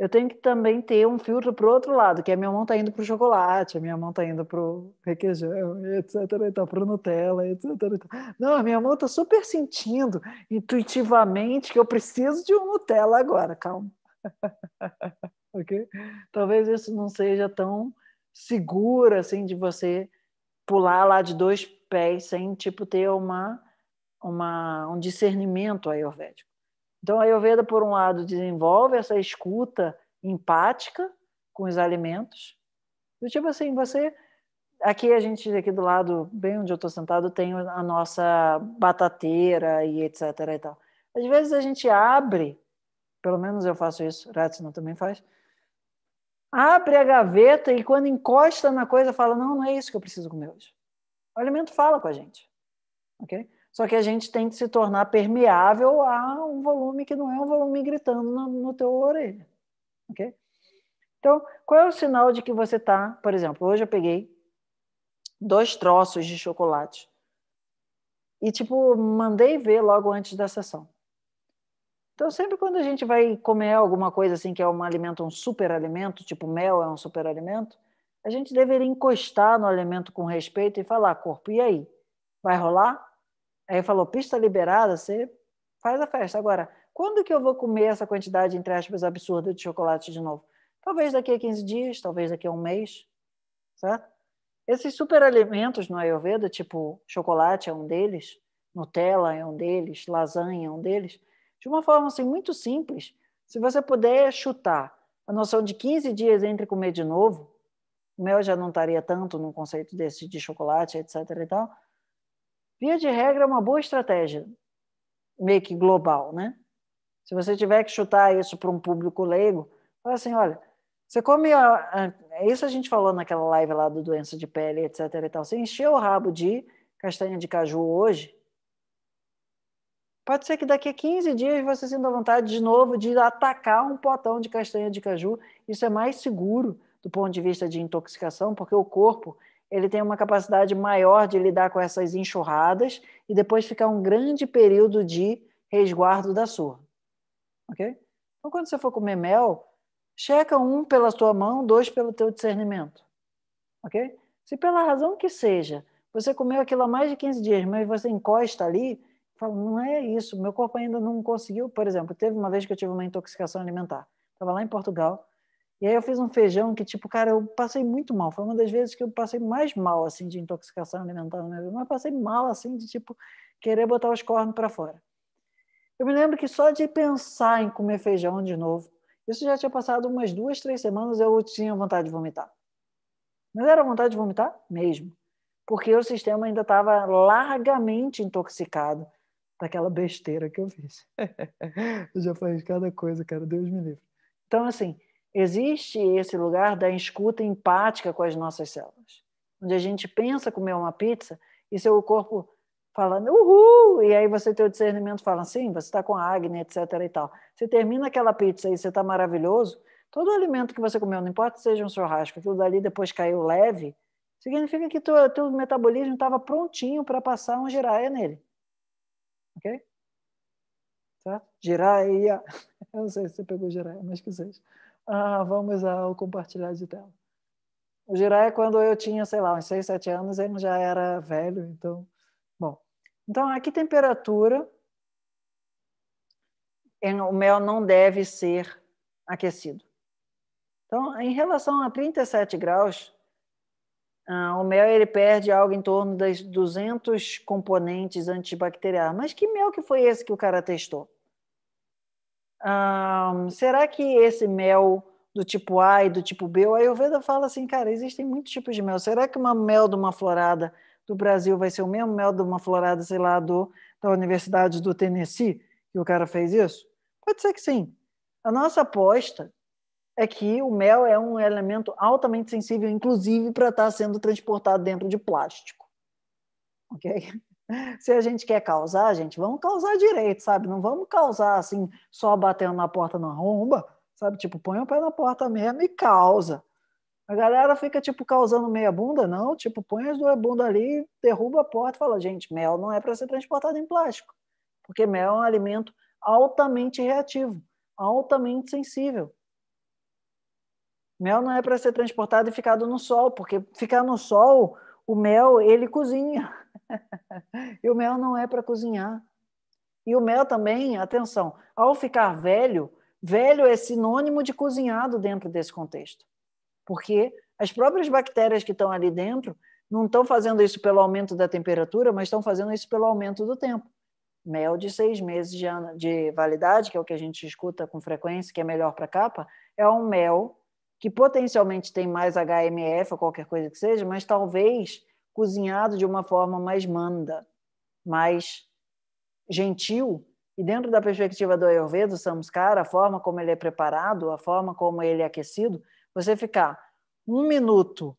eu tenho que também ter um filtro para o outro lado, que a minha mão está indo para o chocolate, a minha mão está indo para o requeijão, etc, está para Nutella, etc, etc. Não, a minha mão está super sentindo intuitivamente que eu preciso de um Nutella agora, calma. ok? Talvez isso não seja tão seguro assim de você pular lá de dois pés sem tipo ter uma uma, um discernimento ayurvédico. Então, a Ayurveda, por um lado, desenvolve essa escuta empática com os alimentos. Do tipo assim, você. Aqui a gente, aqui do lado, bem onde eu estou sentado, tem a nossa batateira e etc. E tal. Às vezes a gente abre, pelo menos eu faço isso, Ratzinho também faz, abre a gaveta e quando encosta na coisa fala: não, não é isso que eu preciso comer hoje. O alimento fala com a gente. ok? Só que a gente tem que se tornar permeável a um volume que não é um volume gritando no, no teu orelha. ok? Então, qual é o sinal de que você está, por exemplo, hoje eu peguei dois troços de chocolate e tipo mandei ver logo antes da sessão. Então, sempre quando a gente vai comer alguma coisa assim que é um alimento, um superalimento, tipo mel é um superalimento, a gente deveria encostar no alimento com respeito e falar, corpo, e aí? Vai rolar? Aí falou, pista liberada, você faz a festa. Agora, quando que eu vou comer essa quantidade, entre aspas, absurda de chocolate de novo? Talvez daqui a 15 dias, talvez daqui a um mês, certo? Esses superalimentos no Ayurveda, tipo chocolate é um deles, Nutella é um deles, lasanha é um deles, de uma forma assim, muito simples, se você puder chutar a noção de 15 dias entre comer de novo, o mel já não estaria tanto num conceito desse de chocolate, etc. E tal, via de regra, é uma boa estratégia, meio que global, né? Se você tiver que chutar isso para um público leigo, fala assim, olha, você come... A, a, é isso a gente falou naquela live lá do doença de pele, etc e tal. Você encheu o rabo de castanha de caju hoje, pode ser que daqui a 15 dias você sinta vontade de novo de atacar um potão de castanha de caju. Isso é mais seguro do ponto de vista de intoxicação, porque o corpo ele tem uma capacidade maior de lidar com essas enxurradas e depois ficar um grande período de resguardo da surra. Ok? Então, quando você for comer mel, checa um pela sua mão, dois pelo teu discernimento. Ok? Se pela razão que seja, você comeu aquilo há mais de 15 dias, mas você encosta ali, fala, não é isso, meu corpo ainda não conseguiu. Por exemplo, teve uma vez que eu tive uma intoxicação alimentar. Estava lá em Portugal, e aí eu fiz um feijão que, tipo, cara, eu passei muito mal. Foi uma das vezes que eu passei mais mal, assim, de intoxicação alimentar na minha vida. Mas passei mal, assim, de, tipo, querer botar os cornos para fora. Eu me lembro que só de pensar em comer feijão de novo, isso já tinha passado umas duas, três semanas, eu tinha vontade de vomitar. Mas era vontade de vomitar mesmo. Porque o sistema ainda estava largamente intoxicado daquela besteira que eu fiz. eu já falei cada coisa, cara, Deus me livre. Então, assim, existe esse lugar da escuta empática com as nossas células, onde a gente pensa comer uma pizza e seu corpo falando uhul, e aí você tem o discernimento fala assim, você está com a Agni, etc e tal. Você termina aquela pizza e você está maravilhoso, todo alimento que você comeu, não importa se seja um churrasco, aquilo dali depois caiu leve, significa que teu, teu metabolismo estava prontinho para passar um giraia nele. Ok? Tá? Giraia. Eu não sei se você pegou giraia, mas que seja. Ah, vamos ao compartilhar de tela. O girar é quando eu tinha, sei lá, uns 6, 7 anos, ele já era velho, então... Bom, então aqui temperatura, o mel não deve ser aquecido. Então, em relação a 37 graus, ah, o mel ele perde algo em torno das 200 componentes antibacteriais. Mas que mel que foi esse que o cara testou? será que esse mel do tipo A e do tipo B, o Ayurveda fala assim, cara, existem muitos tipos de mel. Será que uma mel de uma florada do Brasil vai ser o mesmo mel de uma florada, sei lá, do, da Universidade do Tennessee, que o cara fez isso? Pode ser que sim. A nossa aposta é que o mel é um elemento altamente sensível, inclusive para estar tá sendo transportado dentro de plástico. Ok? Se a gente quer causar, gente, vamos causar direito, sabe? Não vamos causar assim, só batendo na porta na romba, sabe? Tipo, põe o pé na porta mesmo e causa. A galera fica, tipo, causando meia bunda, não. Tipo, põe as duas bundas ali, derruba a porta e fala, gente, mel não é para ser transportado em plástico. Porque mel é um alimento altamente reativo, altamente sensível. Mel não é para ser transportado e ficado no sol, porque ficar no sol, o mel, ele cozinha. e o mel não é para cozinhar. E o mel também, atenção, ao ficar velho, velho é sinônimo de cozinhado dentro desse contexto. Porque as próprias bactérias que estão ali dentro não estão fazendo isso pelo aumento da temperatura, mas estão fazendo isso pelo aumento do tempo. Mel de seis meses de, validade, que é o que a gente escuta com frequência, que é melhor para capa, é um mel que potencialmente tem mais HMF ou qualquer coisa que seja, mas talvez cozinhado de uma forma mais manda, mais gentil. E dentro da perspectiva do Ayurveda, do samskara, a forma como ele é preparado, a forma como ele é aquecido, você ficar um minuto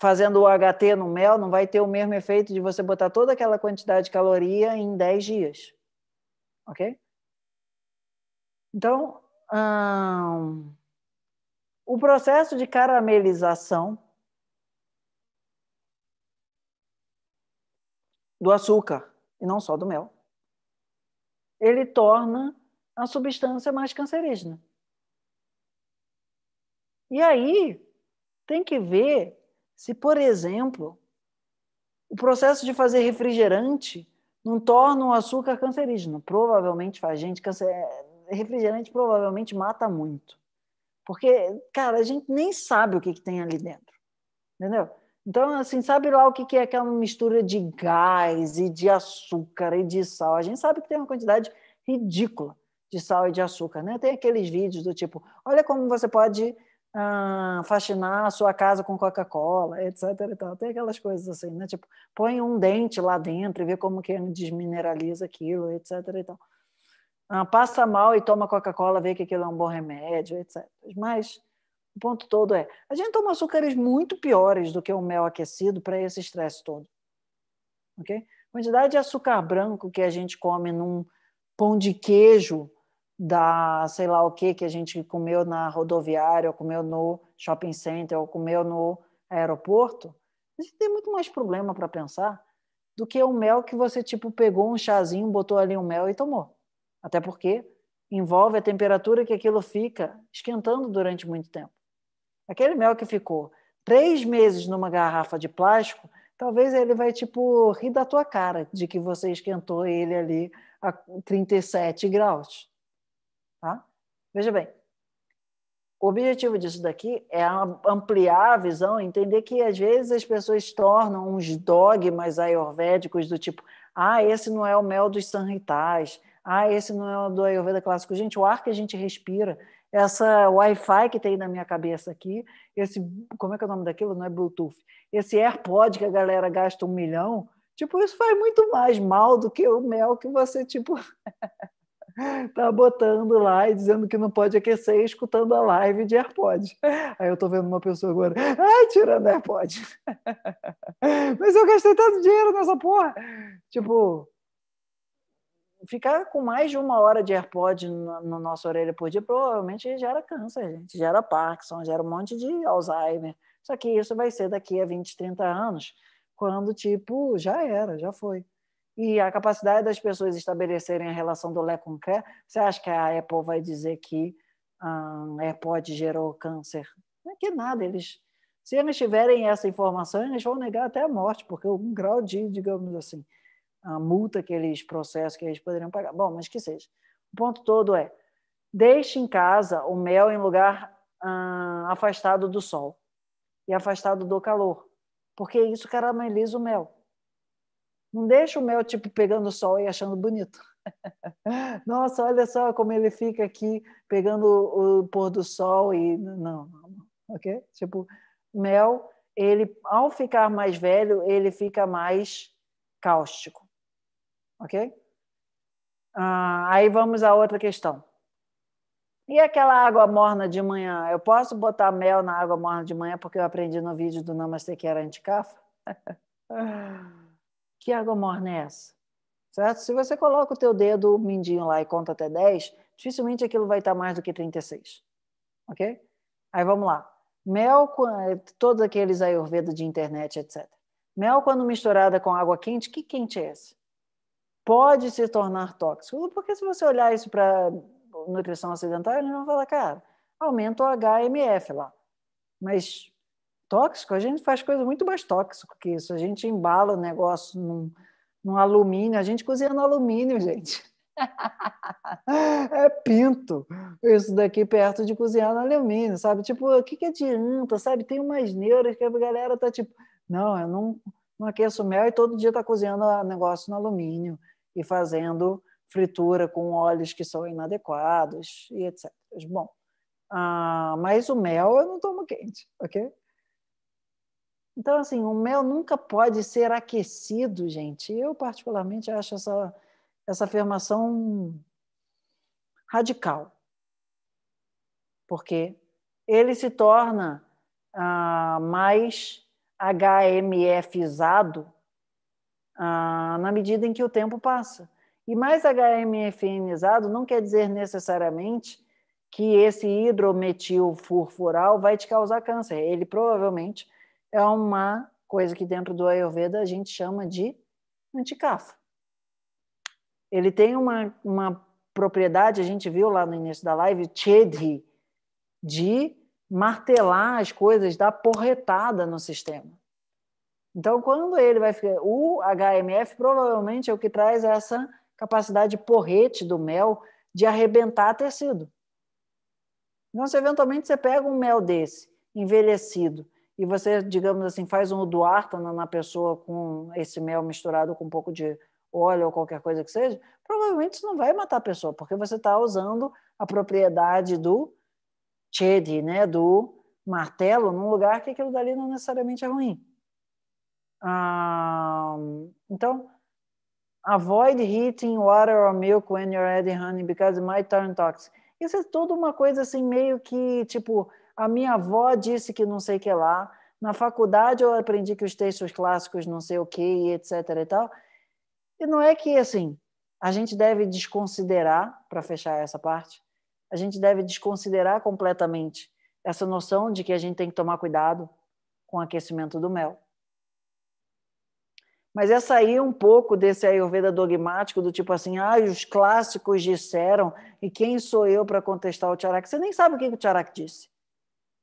fazendo o HT no mel não vai ter o mesmo efeito de você botar toda aquela quantidade de caloria em 10 dias. Ok? Então, hum, o processo de caramelização do açúcar e não só do mel, ele torna a substância mais cancerígena. E aí tem que ver se, por exemplo, o processo de fazer refrigerante não torna o açúcar cancerígeno. Provavelmente faz gente cancer... É, refrigerante provavelmente mata muito. Porque, cara, a gente nem sabe o que, que tem ali dentro. Entendeu? Então, assim, sabe lá o que é aquela mistura de gás e de açúcar e de sal? A gente sabe que tem uma quantidade ridícula de sal e de açúcar, né? Tem aqueles vídeos do tipo, olha como você pode ah, faxinar a sua casa com Coca-Cola, etc. E tal. Tem aquelas coisas assim, né? Tipo, põe um dente lá dentro e vê como que desmineraliza aquilo, etc. E tal. Ah, passa mal e toma Coca-Cola, vê que aquilo é um bom remédio, etc. Mas o ponto todo é: a gente toma açúcares muito piores do que o mel aquecido para esse estresse todo. ok? A quantidade de açúcar branco que a gente come num pão de queijo da sei lá o que que a gente comeu na rodoviária, ou comeu no shopping center, ou comeu no aeroporto, a gente tem muito mais problema para pensar do que o mel que você tipo pegou um chazinho, botou ali um mel e tomou. Até porque envolve a temperatura que aquilo fica esquentando durante muito tempo. Aquele mel que ficou três meses numa garrafa de plástico, talvez ele vai tipo rir da tua cara de que você esquentou ele ali a 37 graus. Tá? Veja bem, o objetivo disso daqui é ampliar a visão, entender que às vezes as pessoas tornam uns dogmas ayurvédicos do tipo, ah, esse não é o mel dos sanritais, ah, esse não é o do Ayurveda clássico. Gente, o ar que a gente respira, essa Wi-Fi que tem na minha cabeça aqui, esse, como é que é o nome daquilo? Não é Bluetooth. Esse AirPod que a galera gasta um milhão, tipo, isso faz muito mais mal do que o mel que você, tipo, tá botando lá e dizendo que não pode aquecer escutando a live de AirPod. Aí eu tô vendo uma pessoa agora, ai, tirando AirPod. Mas eu gastei tanto dinheiro nessa porra. Tipo, ficar com mais de uma hora de AirPod no, no nosso orelha por dia provavelmente gera câncer, gente, gera Parkinson, gera um monte de Alzheimer. Só que isso vai ser daqui a 20, 30 anos, quando, tipo, já era, já foi. E a capacidade das pessoas estabelecerem a relação do Lé com o Cré, você acha que a Apple vai dizer que a ah, AirPod gerou câncer? Não é que nada, eles... Se eles tiverem essa informação, eles vão negar até a morte, porque um grau de, digamos assim, a multa que eles processam, que eles poderiam pagar. Bom, mas que seja. O ponto todo é, deixe em casa o mel em lugar ah, afastado do sol e afastado do calor, porque isso carameliza o mel. Não deixa o mel tipo pegando sol e achando bonito. Nossa, olha só como ele fica aqui pegando o pôr do sol e não, não, não. ok? Tipo, mel, ele ao ficar mais velho, ele fica mais cáustico ok? Ah, aí vamos à outra questão. E aquela água morna de manhã? Eu posso botar mel na água morna de manhã porque eu aprendi no vídeo do Namaste que era anticafa? que água morna é essa? Certo? Se você coloca o teu dedo mindinho lá e conta até 10, dificilmente aquilo vai estar mais do que 36. Ok? Aí vamos lá. Mel, todos aqueles Ayurveda de internet, etc. Mel, quando misturada com água quente, que quente é essa? pode se tornar tóxico. Porque se você olhar isso para nutrição acidental, eles vão falar, cara, aumenta o HMF lá. Mas tóxico, a gente faz coisa muito mais tóxico que isso. A gente embala o negócio num, num alumínio, a gente cozinha no alumínio, gente. É pinto isso daqui perto de cozinhar no alumínio, sabe? Tipo, o que, que adianta, sabe? Tem umas neuras que a galera tá tipo, não, eu não, não aqueço mel e todo dia tá cozinhando negócio no alumínio e fazendo fritura com óleos que são inadequados e etc. Bom, ah, mas o mel eu não tomo quente, ok? Então, assim, o mel nunca pode ser aquecido, gente. Eu, particularmente, acho essa, essa afirmação radical. Porque ele se torna ah, mais HMFizado ah, na medida em que o tempo passa. E mais HMFNizado não quer dizer necessariamente que esse hidrometilfurfural vai te causar câncer. Ele provavelmente é uma coisa que dentro do Ayurveda a gente chama de anticafa. Ele tem uma, uma propriedade, a gente viu lá no início da live, chedhi, de martelar as coisas, dar porretada no sistema. Então, quando ele vai ficar. O HMF provavelmente é o que traz essa capacidade porrete do mel de arrebentar tecido. Então, se eventualmente você pega um mel desse, envelhecido, e você, digamos assim, faz um Duartana na pessoa com esse mel misturado com um pouco de óleo ou qualquer coisa que seja, provavelmente isso não vai matar a pessoa, porque você está usando a propriedade do chedi, né, do martelo, num lugar que aquilo dali não necessariamente é ruim. Um, então, avoid heating water or milk when you're adding honey because it might turn toxic. Isso é tudo uma coisa assim meio que tipo a minha avó disse que não sei o que lá. Na faculdade eu aprendi que os textos clássicos não sei o que, etc e tal. E não é que assim a gente deve desconsiderar para fechar essa parte. A gente deve desconsiderar completamente essa noção de que a gente tem que tomar cuidado com o aquecimento do mel mas essa aí é um pouco desse Ayurveda dogmático, do tipo assim, ah, os clássicos disseram, e quem sou eu para contestar o Tcharak? Você nem sabe o que o Tcharak disse.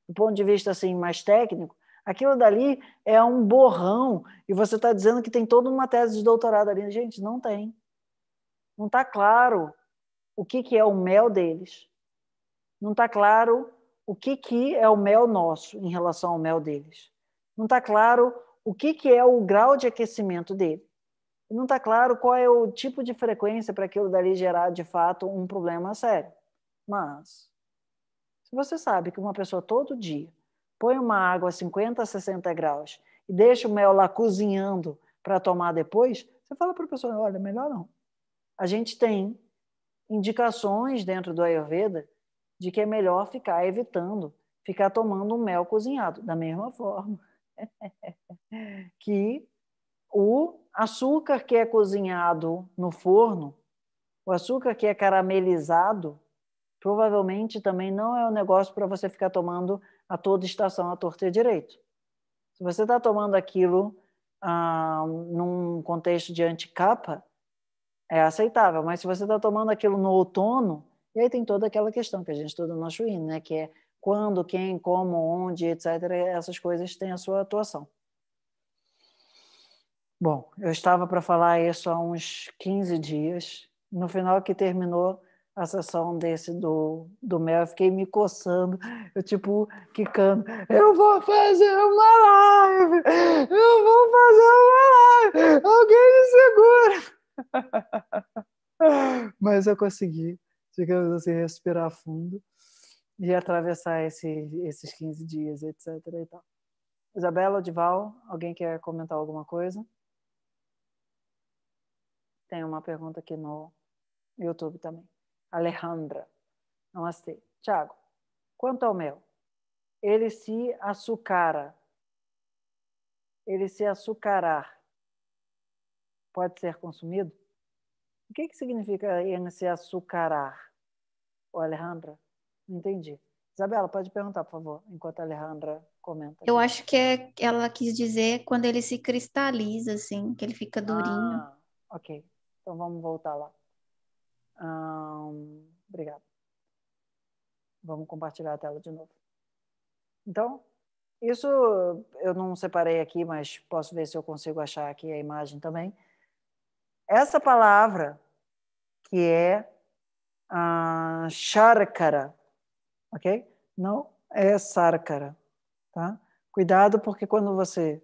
Do ponto de vista assim mais técnico, aquilo dali é um borrão, e você está dizendo que tem toda uma tese de doutorado ali. Gente, não tem. Não está claro o que, que é o mel deles. Não está claro o que, que é o mel nosso em relação ao mel deles. Não está claro o que, que é o grau de aquecimento dele. Não está claro qual é o tipo de frequência para aquilo dali gerar, de fato, um problema sério. Mas, se você sabe que uma pessoa todo dia põe uma água a 50, 60 graus e deixa o mel lá cozinhando para tomar depois, você fala para a pessoa, olha, melhor não. A gente tem indicações dentro do Ayurveda de que é melhor ficar evitando, ficar tomando um mel cozinhado, da mesma forma. que o açúcar que é cozinhado no forno, o açúcar que é caramelizado, provavelmente também não é um negócio para você ficar tomando a toda estação a torta e direito. Se você está tomando aquilo ah, num contexto de anticapa, é aceitável, mas se você está tomando aquilo no outono, e aí tem toda aquela questão que a gente estuda tá no nosso né? que é quando, quem, como, onde, etc. Essas coisas têm a sua atuação. Bom, eu estava para falar isso há uns 15 dias. No final que terminou a sessão desse do, do Mel, eu fiquei me coçando, eu tipo, quicando. Eu vou fazer uma live! Eu vou fazer uma live! Alguém me segura! Mas eu consegui, digamos assim, respirar fundo de atravessar esse, esses 15 dias, etc. E tal. Isabela, Odival, alguém quer comentar alguma coisa? Tem uma pergunta aqui no YouTube também. Alejandra, aceito. Tiago, quanto ao mel, ele se açucara, ele se açucarar, pode ser consumido? O que, que significa ele se açucarar, o Alejandra? Entendi. Isabela, pode perguntar, por favor, enquanto a Alejandra comenta. Eu acho que é, ela quis dizer quando ele se cristaliza, assim, que ele fica durinho. Ah, ok. Então vamos voltar lá. Um, obrigado. Vamos compartilhar a tela de novo. Então, isso eu não separei aqui, mas posso ver se eu consigo achar aqui a imagem também. Essa palavra, que é uh, ah, sharkara, ok? Não é sarkara, tá? Cuidado porque quando você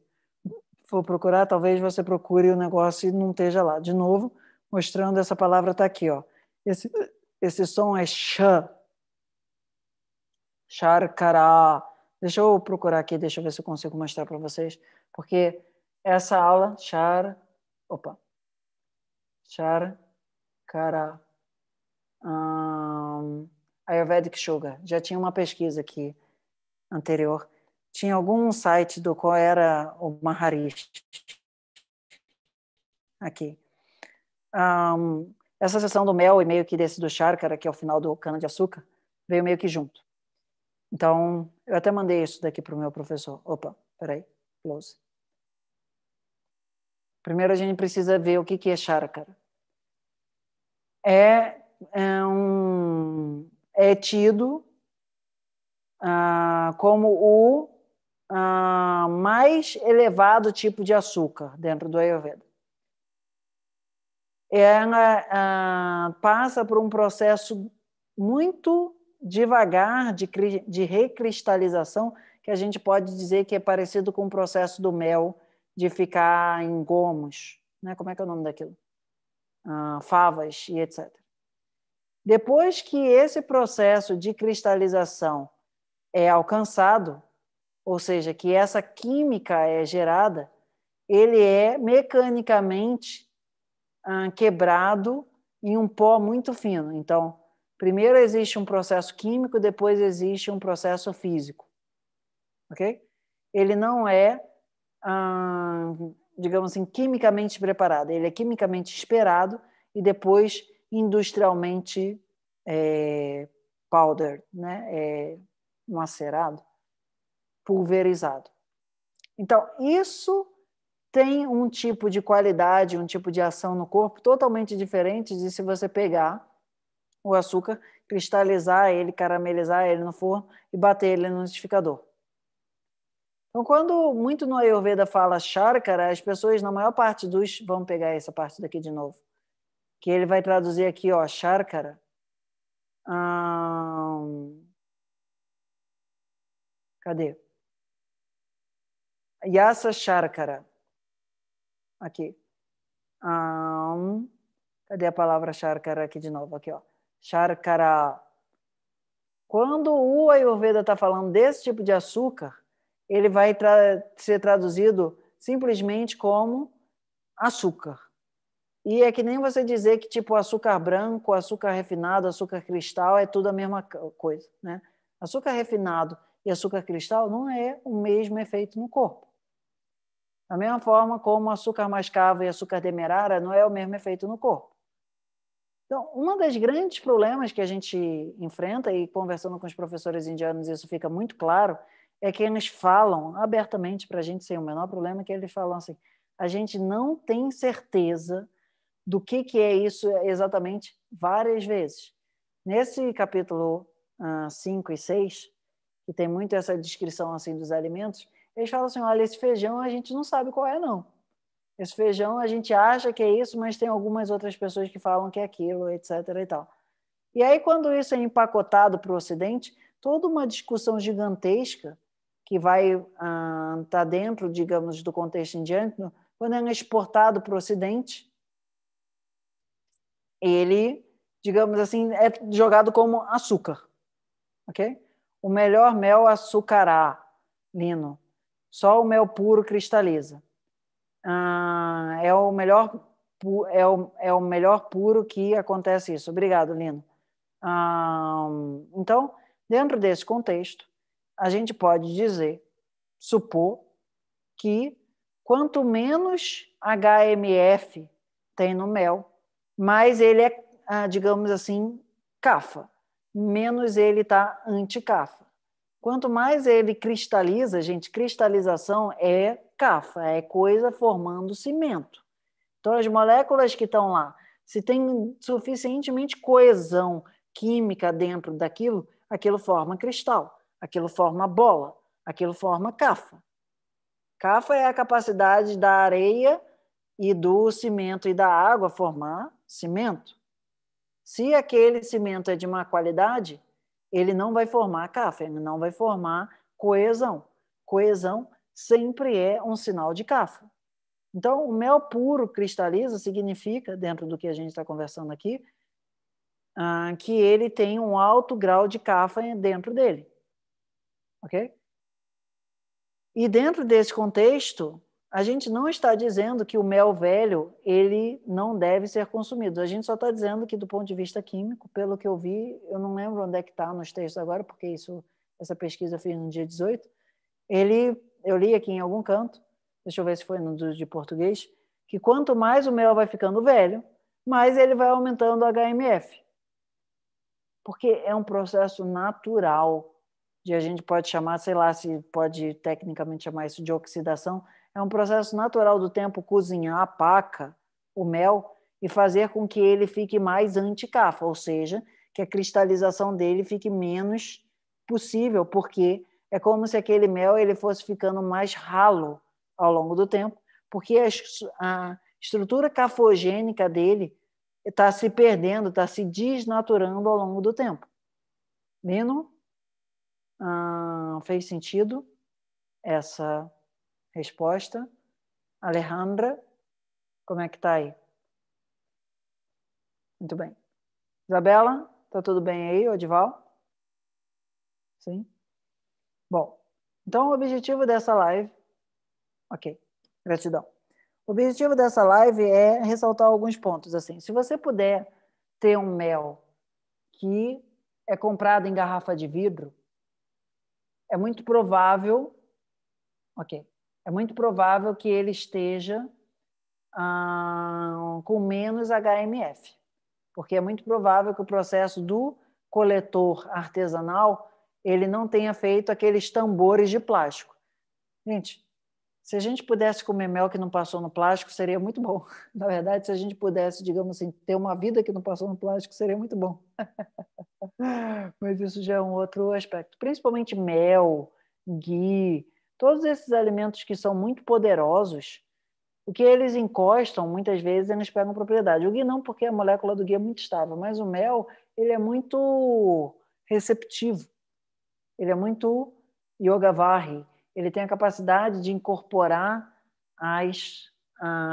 for procurar, talvez você procure o negócio e não esteja lá. De novo, mostrando essa palavra está aqui, ó. Esse, esse som é sh, sharkara. Deixa eu procurar aqui, deixa eu ver se eu consigo mostrar para vocês, porque essa aula, char, opa, char, cara, Ayurvedic Sugar. Já tinha uma pesquisa aqui anterior. Tinha algum site do qual era o Maharishi. Aqui. Um, essa sessão do mel e meio que desse do chakra, que é o final do cana-de-açúcar, veio meio que junto. Então, eu até mandei isso daqui para o meu professor. Opa, peraí, close. Primeiro a gente precisa ver o que, que é chakra. É, é um, é tido ah, como o ah, mais elevado tipo de açúcar dentro do Ayurveda. Ela ah, passa por um processo muito devagar de, de recristalização, que a gente pode dizer que é parecido com o processo do mel de ficar em gomos, né? como é que é o nome daquilo? favas e etc. Depois que esse processo de cristalização é alcançado, ou seja, que essa química é gerada, ele é mecanicamente hum, quebrado em um pó muito fino. Então, primeiro existe um processo químico, depois existe um processo físico. Ok? Ele não é, hum, digamos assim, quimicamente preparado, ele é quimicamente esperado e depois industrialmente é, né? É, macerado, pulverizado. Então, isso tem um tipo de qualidade, um tipo de ação no corpo totalmente diferente de se você pegar o açúcar, cristalizar ele, caramelizar ele no forno e bater ele no liquidificador. Então, quando muito no Ayurveda fala chakra, as pessoas, na maior parte dos, vamos pegar essa parte daqui de novo, que ele vai traduzir aqui, ó, Sharkara. Um... Cadê? Yasa Sharkara. Aqui. Um... Cadê a palavra Sharkara aqui de novo? Aqui, ó. Sharkara. Quando o Ayurveda está falando desse tipo de açúcar, ele vai tra ser traduzido simplesmente como açúcar. E é que nem você dizer que tipo açúcar branco, açúcar refinado, açúcar cristal é tudo a mesma coisa, né? Açúcar refinado e açúcar cristal não é o mesmo efeito no corpo. Da mesma forma como açúcar mascavo e açúcar demerara não é o mesmo efeito no corpo. Então, um dos grandes problemas que a gente enfrenta, e conversando com os professores indianos isso fica muito claro, é que eles falam abertamente para a gente, sem o menor problema, que eles falam assim, a gente não tem certeza do que, que é isso exatamente várias vezes. Nesse capítulo 5 uh, ah, e 6, que tem muito essa descrição assim dos alimentos, eles falam assim, olha, esse feijão a gente não sabe qual é, não. Esse feijão a gente acha que é isso, mas tem algumas outras pessoas que falam que é aquilo, etc. E, tal. e aí, quando isso é empacotado para o Ocidente, toda uma discussão gigantesca que vai estar ah, tá dentro, digamos, do contexto indiano, quando é exportado para o Ocidente, ele, digamos assim, é jogado como açúcar, ok? O melhor mel açucará, lino. só o mel puro cristaliza. Ah, é o melhor é o, é o melhor puro que acontece isso. Obrigado, Lino. então, dentro desse contexto, a gente pode dizer, supor, que quanto menos HMF tem no mel, mas ele é, ah, digamos assim, cafa, menos ele está anticafa. Quanto mais ele cristaliza, gente, cristalização é cafa, é coisa formando cimento. Então, as moléculas que estão lá, se tem suficientemente coesão química dentro daquilo, aquilo forma cristal, aquilo forma bola, aquilo forma cafa. Cafa é a capacidade da areia e do cimento e da água formar cimento. Se aquele cimento é de má qualidade, ele não vai formar CAFA, ele não vai formar coesão. Coesão sempre é um sinal de CAFA. Então, o mel puro cristaliza significa, dentro do que a gente está conversando aqui, ah, que ele tem um alto grau de CAFA dentro dele. Ok? E dentro desse contexto, a gente não está dizendo que o mel velho ele não deve ser consumido. A gente só está dizendo que, do ponto de vista químico, pelo que eu vi, eu não lembro onde é que está nos textos agora, porque isso, essa pesquisa eu fiz no dia 18. Ele, eu li aqui em algum canto, deixa eu ver se foi no de português, que quanto mais o mel vai ficando velho, mais ele vai aumentando o HMF. Porque é um processo natural de a gente pode chamar, sei lá, se pode tecnicamente chamar isso de oxidação, é um processo natural do tempo cozinhar a paca, o mel, e fazer com que ele fique mais anticafa, ou seja, que a cristalização dele fique menos possível, porque é como se aquele mel ele fosse ficando mais ralo ao longo do tempo, porque a, estrutura cafogênica dele está se perdendo, está se desnaturando ao longo do tempo. Lino? Ah, fez sentido essa Resposta: Alejandra, como é que tá aí? Muito bem. Isabela, tá tudo bem aí, Odival? Sim? Bom, então o objetivo dessa live. Ok, gratidão. O objetivo dessa live é ressaltar alguns pontos. Assim, se você puder ter um mel que é comprado em garrafa de vidro, é muito provável, ok, é muito provável que ele esteja ah, com menos HMF, porque é muito provável que o processo do coletor artesanal ele não tenha feito aqueles tambores de plástico. Gente, se a gente pudesse comer mel que não passou no plástico, seria muito bom. Na verdade, se a gente pudesse, digamos assim, ter uma vida que não passou no plástico, seria muito bom. Mas isso já é um outro aspecto. Principalmente mel, ghee, Todos esses alimentos que são muito poderosos, o que eles encostam, muitas vezes, eles pegam propriedade. O ghee não, porque a molécula do ghee é muito estável, mas o mel, ele é muito receptivo. Ele é muito yogavarri. Ele tem a capacidade de incorporar as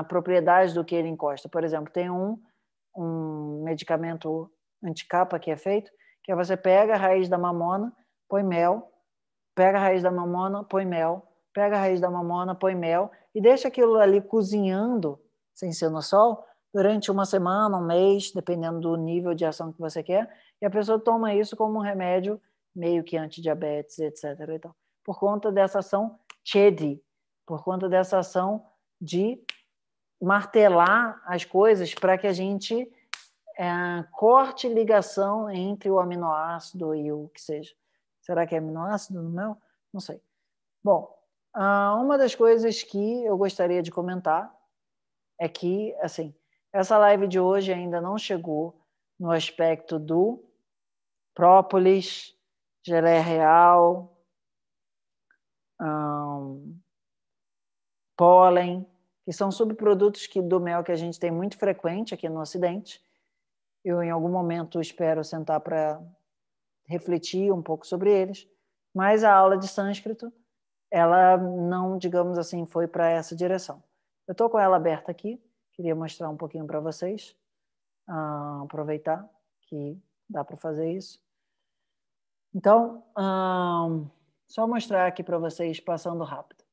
propriedades do que ele encosta. Por exemplo, tem um, um medicamento anticapa que é feito, que é você pega a raiz da mamona, põe mel, pega a raiz da mamona, põe mel, pega a raiz da mamona, põe mel e deixa aquilo ali cozinhando sem ser no sol durante uma semana, um mês, dependendo do nível de ação que você quer. E a pessoa toma isso como um remédio meio que anti-diabetes, etc. Então, por conta dessa ação chedi, por conta dessa ação de martelar as coisas para que a gente é, corte ligação entre o aminoácido e o que seja. Será que é aminoácido? Não, não sei. Bom, ah, uma das coisas que eu gostaria de comentar é que, assim, essa live de hoje ainda não chegou no aspecto do própolis, gelé real, um, pólen, que são subprodutos que, do mel que a gente tem muito frequente aqui no Ocidente. Eu, em algum momento, espero sentar para refletia um pouco sobre eles, mas a aula de sânscrito, ela não, digamos assim, foi para essa direção. Eu estou com ela aberta aqui, queria mostrar um pouquinho para vocês, uh, aproveitar que dá para fazer isso. Então, só mostrar aqui para vocês, passando rápido.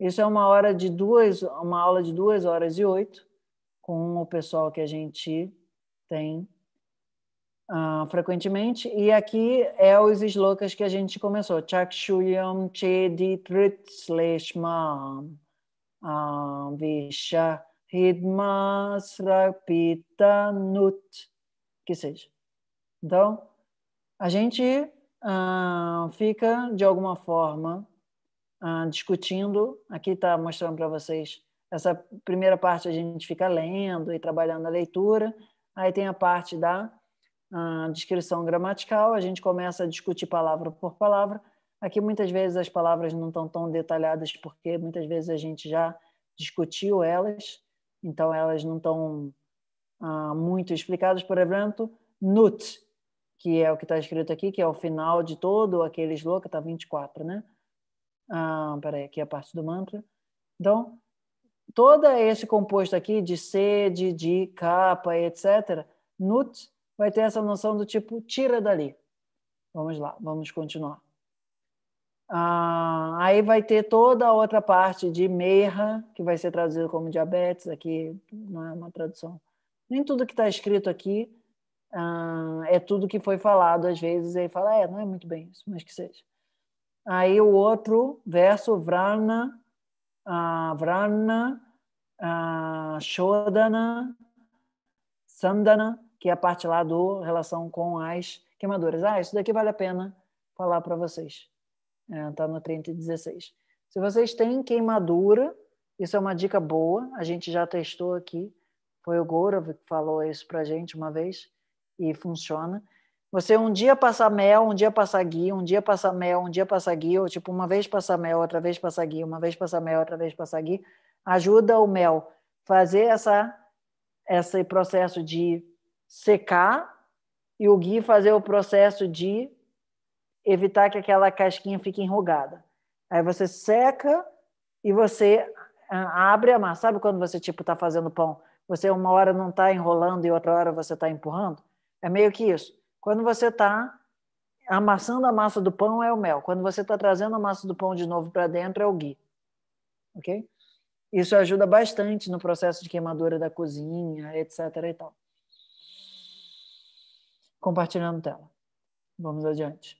Isso é uma hora de duas, uma aula de duas horas e oito, com o pessoal que a gente tem uh, frequentemente. E aqui é os slokas que a gente começou. Chakshuyam chedi tritsleshma ah, visha Nut, Que seja. Então, a gente uh, fica, de alguma forma, uh, discutindo. Aqui está mostrando para vocês essa primeira parte a gente fica lendo e trabalhando a leitura. Aí tem a parte da a descrição gramatical, a gente começa a discutir palavra por palavra. Aqui muitas vezes as palavras não estão tão detalhadas porque muitas vezes a gente já discutiu elas, então elas não estão ah, muito explicadas. Por exemplo, nut, que é o que está escrito aqui, que é o final de todo aquele slogan, está 24, né? Ah, peraí, aqui é a parte do mantra. Então, todo esse composto aqui de sede, de capa, etc., nut vai ter essa noção do tipo, tira dali. Vamos lá, vamos continuar. Ah, aí vai ter toda a outra parte de meira que vai ser traduzido como diabetes, aqui não é uma tradução. Nem tudo que está escrito aqui ah, é tudo que foi falado, às vezes, aí fala, é, não é muito bem isso, mas que seja. Aí o outro verso, Vrana, ah, Vrana, ah, Shodana, Sandana, que é a parte lá do relação com as queimaduras. Ah, isso daqui vale a pena falar para vocês. Está é, tá no 16. Se vocês têm queimadura, isso é uma dica boa, a gente já testou aqui, foi o Gorov que falou isso para a gente uma vez e funciona. Você um dia passar mel, um dia passar guia, um dia passar mel, um dia passar guia, ou tipo uma vez passar mel, outra vez passar guia, uma vez passar mel, outra vez passar guia, ajuda o mel fazer essa esse processo de secar e o Gui fazer o processo de evitar que aquela casquinha fique enrugada. Aí você seca e você ah, abre a massa. Sabe quando você tipo está fazendo pão? Você uma hora não está enrolando e outra hora você está empurrando? É meio que isso. Quando você está amassando a massa do pão é o mel. Quando você está trazendo a massa do pão de novo para dentro é o ghee. Ok? Isso ajuda bastante no processo de queimadura da cozinha, etc. E tal compartilhando tela. Vamos adiante.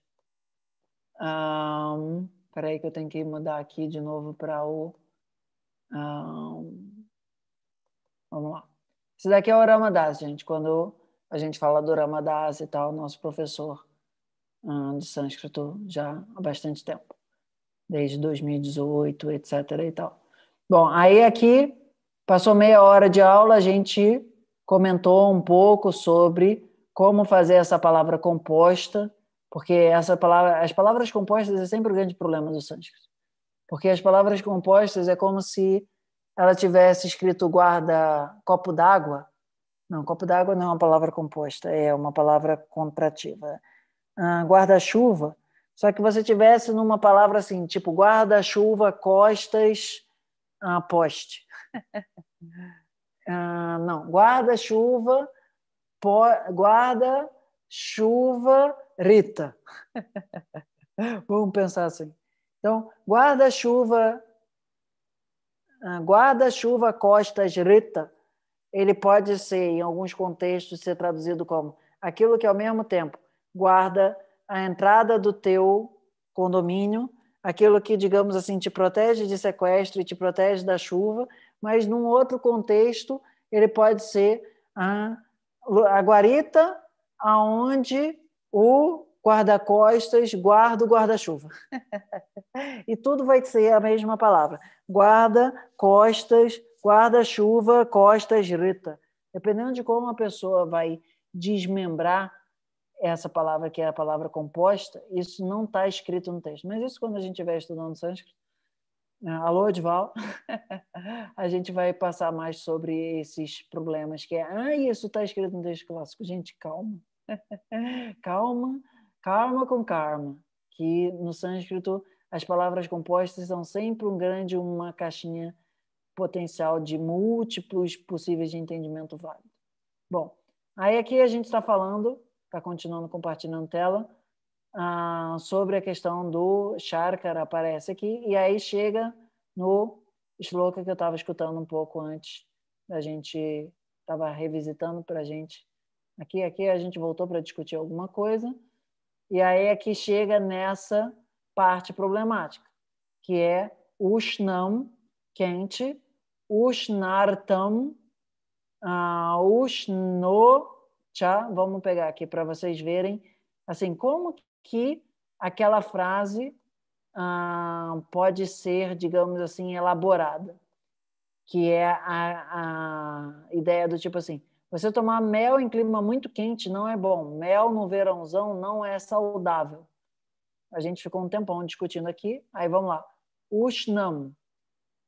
Um, peraí que eu tenho que mudar aqui de novo para o... Um, vamos lá. Esse daqui é o Ramadas, gente. Quando a gente fala do Ramadas e tal, nosso professor um, de sânscrito já há bastante tempo. Desde 2018, etc. e tal. Bom, aí aqui, passou meia hora de aula, a gente comentou um pouco sobre como fazer essa palavra composta, porque essa palavra, as palavras compostas é sempre o grande problema do sânscrito. Porque as palavras compostas é como se ela tivesse escrito guarda copo d'água. Não, copo d'água não é uma palavra composta, é uma palavra contrativa. Ah, guarda-chuva, só que você tivesse numa palavra assim, tipo guarda-chuva, costas, ah, poste. Ah, não, guarda-chuva, guarda, chuva, Rita. Vamos pensar assim. Então, guarda-chuva, ah, guarda-chuva costas Rita, ele pode ser, em alguns contextos, ser traduzido como aquilo que é ao mesmo tempo guarda a entrada do teu condomínio, aquilo que, digamos assim, te protege de sequestro e te protege da chuva, mas num outro contexto ele pode ser a ah, a guarita aonde o guarda-costas guarda o guarda-chuva. e tudo vai ser a mesma palavra. Guarda, costas, guarda-chuva, costas, rita. Dependendo de como a pessoa vai desmembrar essa palavra, que é a palavra composta, isso não está escrito no texto. Mas isso, quando a gente estiver estudando sânscrito, Alô, Edval. a gente vai passar mais sobre esses problemas que é, ah, isso está escrito no texto clássico. Gente, calma. calma, calma com karma, que no sânscrito as palavras compostas são sempre um grande uma caixinha potencial de múltiplos possíveis de entendimento válido. Bom, aí aqui a gente está falando, está continuando compartilhando tela, ah, sobre a questão do Shankara, aparece aqui, e aí chega no Shloka que eu estava escutando um pouco antes da gente, estava revisitando para a gente. Aqui, aqui a gente voltou para discutir alguma coisa, e aí aqui é chega nessa parte problemática, que é Ushnam, quente, Ushnartam, uh, ah, Ushnocha, vamos pegar aqui para vocês verem, assim, como que aquela frase ah, pode ser, digamos assim, elaborada, que é a, a ideia do tipo assim, você tomar mel em clima muito quente não é bom, mel no verãozão não é saudável. A gente ficou um tempão discutindo aqui, aí vamos lá. Ushnam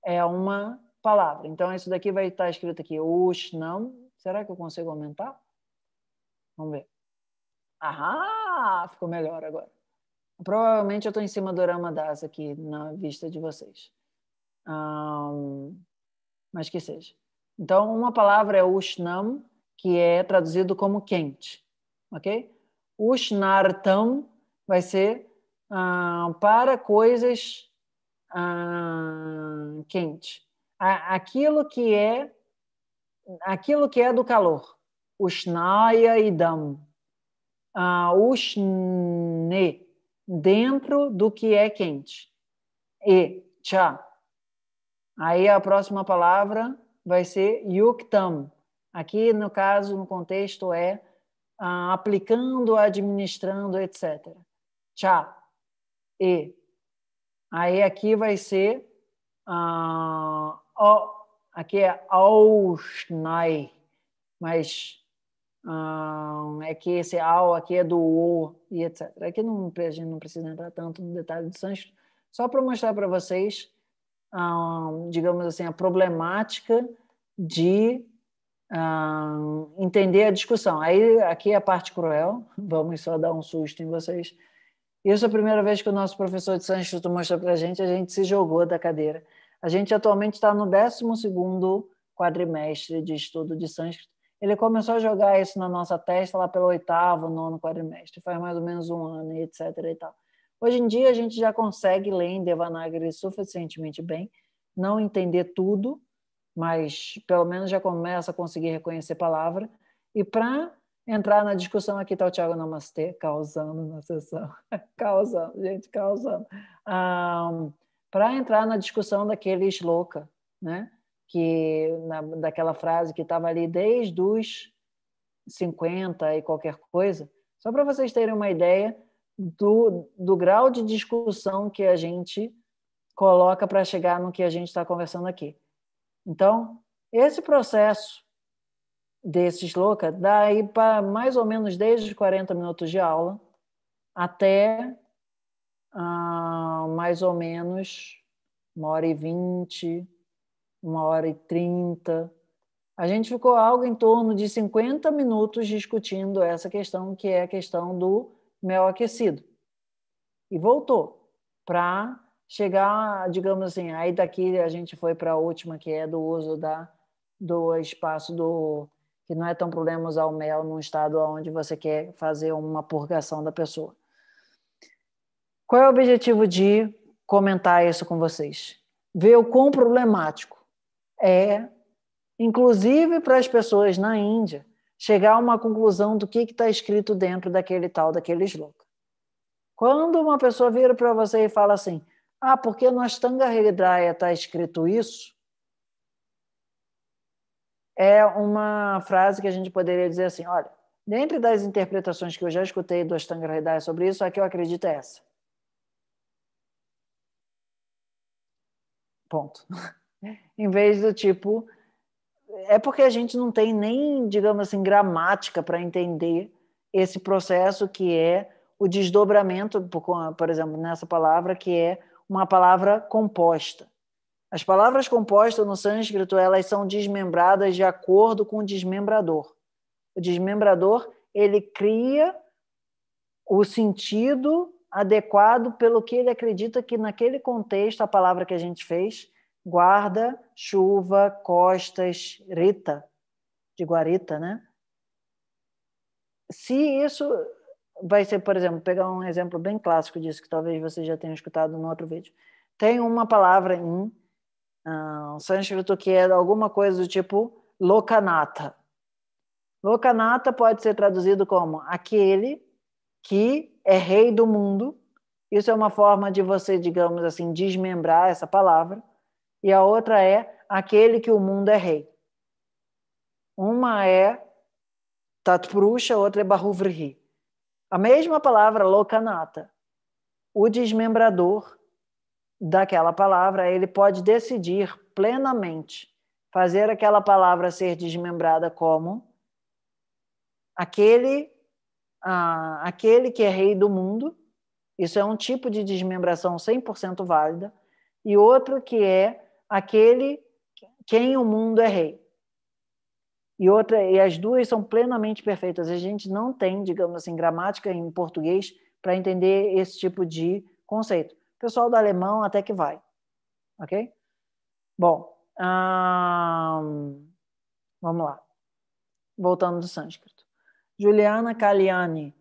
é uma palavra, então isso daqui vai estar escrito aqui, Ushnam. Será que eu consigo aumentar? Vamos ver. Aham! Ah, ficou melhor agora. Provavelmente eu estou em cima do Ramadas aqui na vista de vocês. Um, mas que seja. Então, uma palavra é ushnam, que é traduzido como quente, ok? Ushnartam vai ser uh, para coisas uh, quentes. Aquilo que é aquilo que é do calor. Ushnaya idam uh, ushne, dentro do que é quente. E cha. Aí a próxima palavra vai ser yuktam. Aqui, no caso, no contexto, é uh, aplicando, administrando, etc. Cha. E. Aí aqui vai ser uh, o, aqui é aushnai, mas é que esse ao aqui é do o e etc. Aqui não, a gente não precisa entrar tanto no detalhe do sânscrito, só para mostrar para vocês, um, digamos assim, a problemática de um, entender a discussão. Aí aqui é a parte cruel, vamos só dar um susto em vocês. Isso é a primeira vez que o nosso professor de sânscrito mostrou para a gente, a gente se jogou da cadeira. A gente atualmente está no 12 quadrimestre de estudo de sânscrito, ele começou a jogar isso na nossa testa lá pelo oitavo, nono quadrimestre, faz mais ou menos um ano, etc. E tal. Hoje em dia, a gente já consegue ler em Devanagari suficientemente bem, não entender tudo, mas pelo menos já começa a conseguir reconhecer palavra. E para entrar na discussão, aqui está o Thiago Namastê, causando na sessão. causando, gente, causando. Um, ah, para entrar na discussão daquele louca, né? que na, daquela frase que estava ali desde os 50 e qualquer coisa, só para vocês terem uma ideia do, do grau de discussão que a gente coloca para chegar no que a gente está conversando aqui. Então, esse processo desses louca dá aí para mais ou menos desde os 40 minutos de aula até ah, mais ou menos uma hora e vinte, uma hora e trinta. A gente ficou algo em torno de 50 minutos discutindo essa questão, que é a questão do mel aquecido. E voltou para chegar, digamos assim, aí daqui a gente foi para a última, que é do uso da, do espaço do. que não é tão problema usar o mel num estado onde você quer fazer uma purgação da pessoa. Qual é o objetivo de comentar isso com vocês? Ver o quão problemático é, inclusive para as pessoas na Índia, chegar a uma conclusão do que está escrito dentro daquele tal, daquele sloka. Quando uma pessoa vira para você e fala assim, ah, porque no Ashtanga Hridaya está escrito isso, é uma frase que a gente poderia dizer assim, olha, dentre das interpretações que eu já escutei do Ashtanga Hridaya sobre isso, a que eu acredito é essa. Ponto. em vez do tipo. É porque a gente não tem nem, digamos assim, gramática para entender esse processo que é o desdobramento, por exemplo, nessa palavra, que é uma palavra composta. As palavras compostas no sânscrito, elas são desmembradas de acordo com o desmembrador. O desmembrador, ele cria o sentido adequado pelo que ele acredita que naquele contexto a palavra que a gente fez guarda, chuva, costas, rita, de guarita, né? Se isso vai ser, por exemplo, pegar um exemplo bem clássico disso, que talvez você já tenha escutado no outro vídeo. Tem uma palavra em uh, sânscrito que é alguma coisa do tipo lokanata. Lokanata pode ser traduzido como aquele que é rei do mundo. Isso é uma forma de você, digamos assim, desmembrar essa palavra e a outra é aquele que o mundo é rei. Uma é Tatpurusha, outra é Bahuvrihi. A mesma palavra, Lokanata, o desmembrador daquela palavra, ele pode decidir plenamente fazer aquela palavra ser desmembrada como aquele ah, aquele que é rei do mundo. Isso é um tipo de desmembração 100% válida. E outro que é aquele quem o mundo é rei. E outra, e as duas são plenamente perfeitas. A gente não tem, digamos assim, gramática em português para entender esse tipo de conceito. O pessoal do alemão até que vai, ok? Bom, hum, vamos lá. Voltando do sânscrito. Juliana Kalyani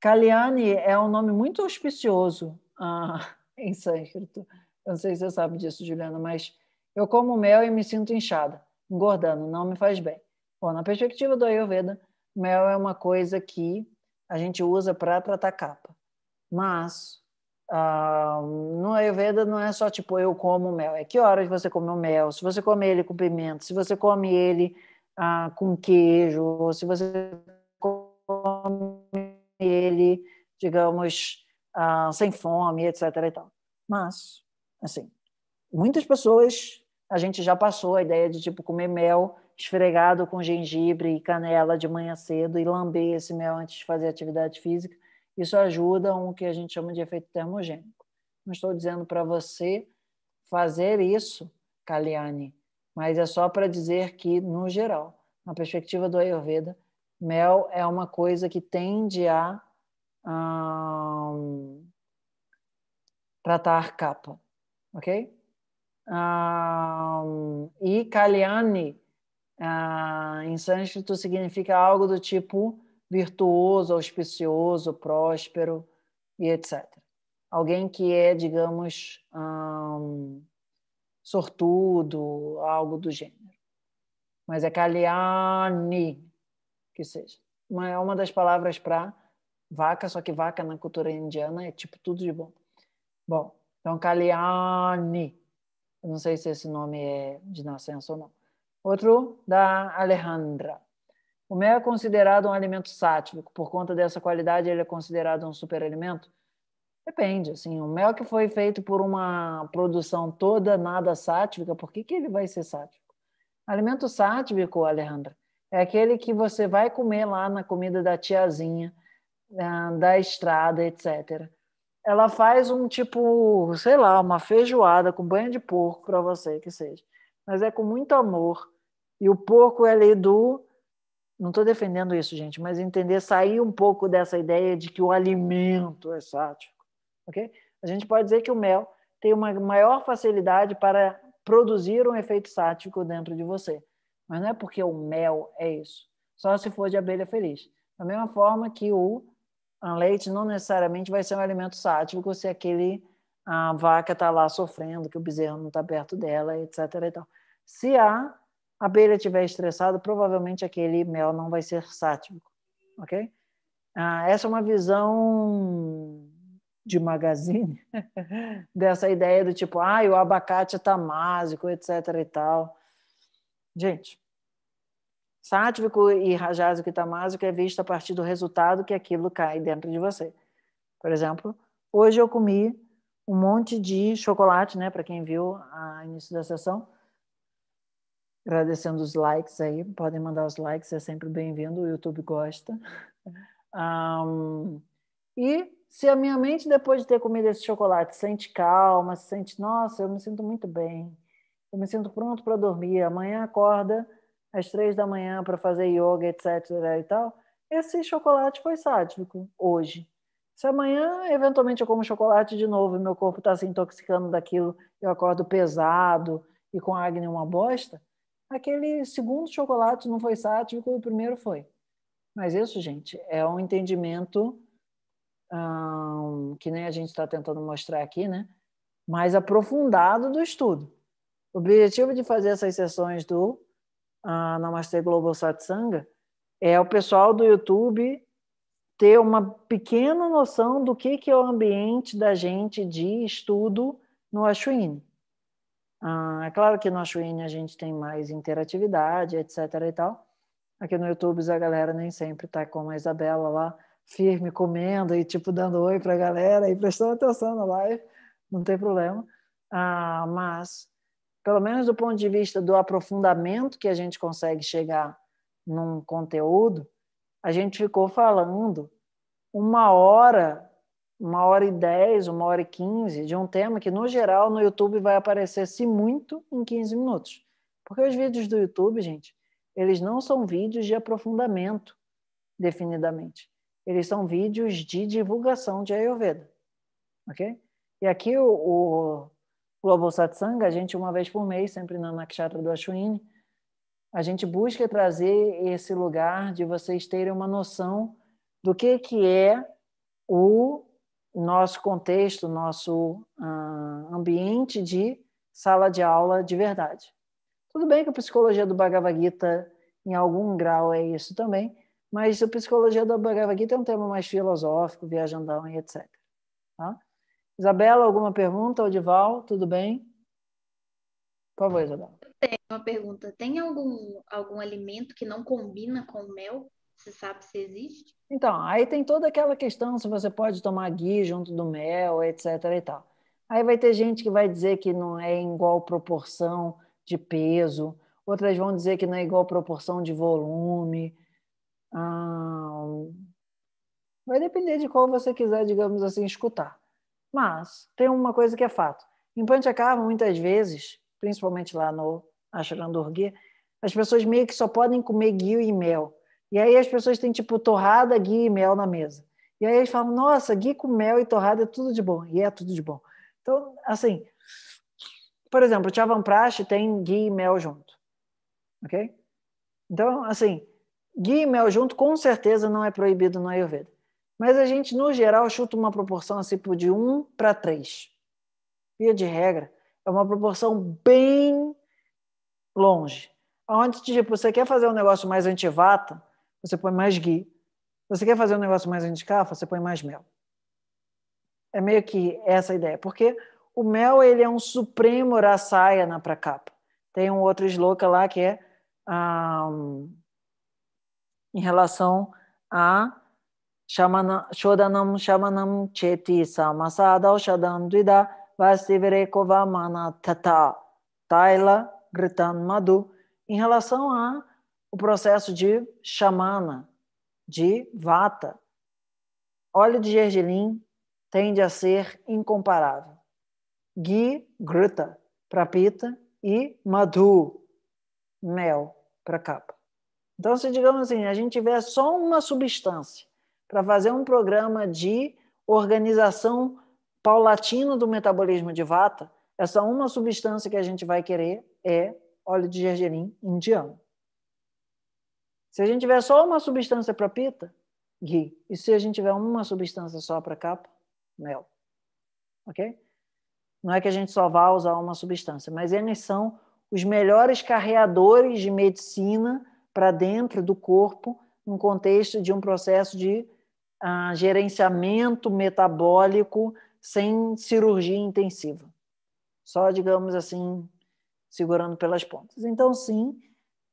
Kalyani é um nome muito auspicioso ah, em sânscrito. Eu não sei se você sabe disso, Juliana, mas eu como mel e me sinto inchada, engordando, não me faz bem. Bom, na perspectiva do Ayurveda, mel é uma coisa que a gente usa para tratar capa. Mas ah, no Ayurveda não é só tipo eu como mel, é que horas você come o mel, se você come ele com pimenta, se você come ele ah, com queijo, ou se você come ele, digamos, ah, sem fome, etc. E tal. Mas, assim, muitas pessoas a gente já passou a ideia de tipo comer mel esfregado com gengibre e canela de manhã cedo e lamber esse mel antes de fazer atividade física. Isso ajuda um que a gente chama de efeito termogênico. Não estou dizendo para você fazer isso, Kalyani, mas é só para dizer que, no geral, na perspectiva do Ayurveda, mel é uma coisa que tende a um, tratar capa, ok? Uh, e Kalyani, uh, em sânscrito, significa algo do tipo virtuoso, auspicioso, próspero e etc. Alguém que é, digamos, um, sortudo, algo do gênero. Mas é Kalyani, que seja. É uma das palavras para vaca, só que vaca na cultura indiana é tipo tudo de bom. Bom, então Kalyani não sei se esse nome é de nascença ou não. Outro da Alejandra. O mel é considerado um alimento sátivico, por conta dessa qualidade ele é considerado um superalimento? Depende, assim, o mel que foi feito por uma produção toda nada sátivica, por que, que ele vai ser sátivico? Alimento sátivico, Alejandra, é aquele que você vai comer lá na comida da tiazinha, ah, da estrada, etc ela faz um tipo, sei lá, uma feijoada com banho de porco para você, que seja. Mas é com muito amor. E o porco é do. Não estou defendendo isso, gente, mas entender, sair um pouco dessa ideia de que o alimento é sático. Okay? A gente pode dizer que o mel tem uma maior facilidade para produzir um efeito sático dentro de você. Mas não é porque o mel é isso. Só se for de abelha feliz. Da mesma forma que o um leite não necessariamente vai ser um alimento sátivo. se aquele a vaca está lá sofrendo, que o bezerro não está perto dela, etc. se a abelha estiver estressada, provavelmente aquele mel não vai ser sátivo, ok? Ah, essa é uma visão de magazine dessa ideia do tipo, ah, o abacate está é másico, etc. E tal. Gente, Sátvico e rajásico tá e tamásico é visto a partir do resultado que aquilo cai dentro de você. Por exemplo, hoje eu comi um monte de chocolate, né? Para quem viu a início da sessão. Agradecendo os likes aí, podem mandar os likes, é sempre bem-vindo, o YouTube gosta. Um, e se a minha mente, depois de ter comido esse chocolate, sente calma, sente, nossa, eu me sinto muito bem, eu me sinto pronto para dormir, amanhã acorda às três da manhã para fazer yoga, etc. e tal, esse chocolate foi sádico hoje. Se amanhã, eventualmente, eu como chocolate de novo e meu corpo está se intoxicando daquilo, eu acordo pesado e com a acne uma bosta, aquele segundo chocolate não foi sático, o primeiro foi. Mas isso, gente, é um entendimento que nem a gente está tentando mostrar aqui, né? mais aprofundado do estudo. O objetivo de fazer essas sessões do a Namaste Global Satsanga é o pessoal do YouTube ter uma pequena noção do que, que é o ambiente da gente de estudo no Ashwini. Ah, é claro que no Ashwini a gente tem mais interatividade, etc. e tal. Aqui no YouTube a galera nem sempre está como a Isabela lá, firme, comendo e tipo dando oi para a galera e prestando atenção na live, não tem problema. Ah, mas pelo menos do ponto de vista do aprofundamento que a gente consegue chegar num conteúdo, a gente ficou falando uma hora, uma hora e dez, uma hora e quinze de um tema que, no geral, no YouTube vai aparecer, se muito, em 15 minutos. Porque os vídeos do YouTube, gente, eles não são vídeos de aprofundamento, definidamente. Eles são vídeos de divulgação de Ayurveda. Ok? E aqui o, o Global Satsanga, a gente uma vez por mês, sempre na Nakshatra do Ashwini, a gente busca trazer esse lugar de vocês terem uma noção do que, que é o nosso contexto, nosso uh, ambiente de sala de aula de verdade. Tudo bem que a psicologia do Bhagavad Gita, em algum grau, é isso também, mas a psicologia do Bhagavad Gita é um tema mais filosófico, viajandão e etc. Tá? Isabela, alguma pergunta? Odival, tudo bem? Por favor, Isabela. Eu tenho uma pergunta. Tem algum, algum alimento que não combina com mel? Você sabe se existe? Então, aí tem toda aquela questão se você pode tomar ghee junto do mel, etc e tal. Aí vai ter gente que vai dizer que não é em igual proporção de peso, outras vão dizer que não é igual proporção de volume. Ah, vai depender de qual você quiser, digamos assim, escutar. Mas tem uma coisa que é fato. Em Panchakarma, muitas vezes, principalmente lá no Ashram Durga, as pessoas meio que só podem comer guio e mel. E aí as pessoas têm tipo torrada, guio e mel na mesa. E aí eles falam, nossa, guio com mel e torrada é tudo de bom. E é tudo de bom. Então, assim, por exemplo, o Chavanprash tem guia e mel junto. Ok? Então, assim, guia e mel junto com certeza não é proibido no Ayurveda. Mas a gente, no geral, chuta uma proporção assim de 1 para 3. Via de regra, é uma proporção bem longe. Onde, tipo, você quer fazer um negócio mais antivata, você põe mais gui Você quer fazer um negócio mais anticafa, você põe mais mel. É meio que essa a ideia. Porque o mel, ele é um supremo rasaia na capa Tem um outro sloka lá que é um, em relação a Shamana, Shodanam Shamanam Cheti Samasadaushadam Dvida mana Tata Taila Gritan Madu. Em relação a o processo de shamana, de vata, óleo de gergelim tende a ser incomparável. Ghee, gruta, para pita e Madu, mel, para capa. Então, se digamos assim, a gente tiver só uma substância para fazer um programa de organização paulatina do metabolismo de vata, essa uma substância que a gente vai querer é óleo de gergelim indiano. Se a gente tiver só uma substância para pita, ghee. E se a gente tiver uma substância só para capa, mel. Ok? Não é que a gente só vá usar uma substância, mas eles são os melhores carreadores de medicina para dentro do corpo, no contexto de um processo de ah, gerenciamento metabólico sem cirurgia intensiva. Só, digamos assim, segurando pelas pontas. Então, sim,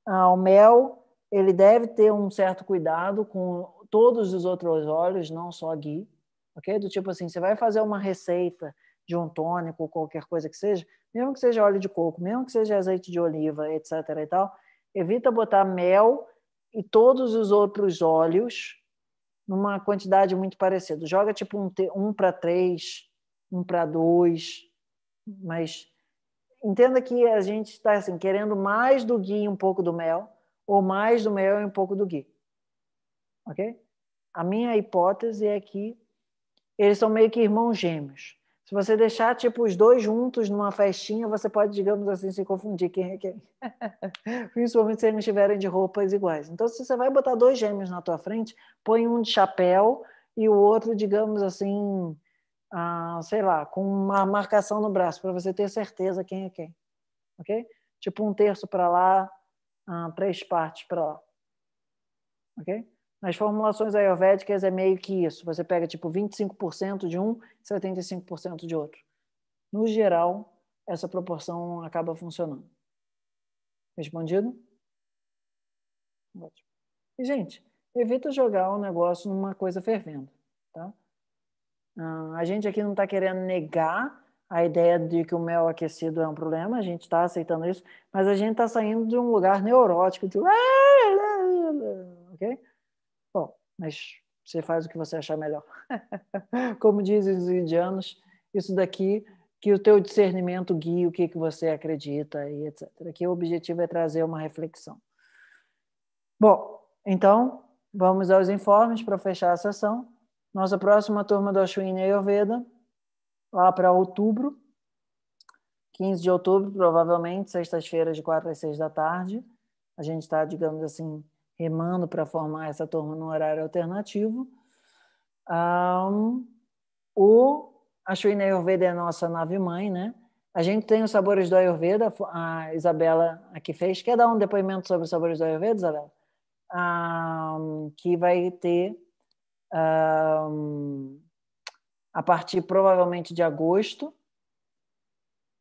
ah, o mel ele deve ter um certo cuidado com todos os outros óleos, não só gui, ok? Do tipo assim, você vai fazer uma receita de um tônico ou qualquer coisa que seja, mesmo que seja óleo de coco, mesmo que seja azeite de oliva, etc. e tal, evita botar mel e todos os outros óleos numa quantidade muito parecida. Joga tipo um, um para três, um para dois, mas entenda que a gente está assim, querendo mais do gui e um pouco do mel, ou mais do mel e um pouco do gui. Ok? A minha hipótese é que eles são meio que irmãos gêmeos. Se você deixar, tipo, os dois juntos numa festinha, você pode, digamos assim, se confundir quem é quem. Principalmente se eles estiverem de roupas iguais. Então, se você vai botar dois gêmeos na tua frente, põe um de chapéu e o outro, digamos assim, ah, sei lá, com uma marcação no braço, para você ter certeza quem é quem. Ok? Tipo, um terço para lá, ah, três partes para lá. Ok? Nas formulações ayurvédicas é meio que isso. Você pega tipo 25% de um, 75% de outro. No geral, essa proporção acaba funcionando. Respondido? Ótimo. E, gente, evita jogar o negócio numa coisa fervendo. Tá? Ah, a gente aqui não está querendo negar a ideia de que o mel aquecido é um problema, a gente está aceitando isso, mas a gente está saindo de um lugar neurótico, de... Tipo, ok? mas você faz o que você achar melhor. Como dizem os indianos, isso daqui que o teu discernimento guie o que, que você acredita e etc. Aqui o objetivo é trazer uma reflexão. Bom, então vamos aos informes para fechar a sessão. Nossa próxima turma do Ashwini Ayurveda, lá para outubro, 15 de outubro, provavelmente, sextas-feiras de 4 às 6 da tarde. A gente está, digamos assim, remando para formar essa turma no horário alternativo. Um, o, a Ayurveda é a nossa nave-mãe, né? A gente tem os sabores do Ayurveda, a Isabela aqui fez. Quer dar um depoimento sobre os sabores do Ayurveda, Isabela? Um, que vai ter um, a partir provavelmente de agosto.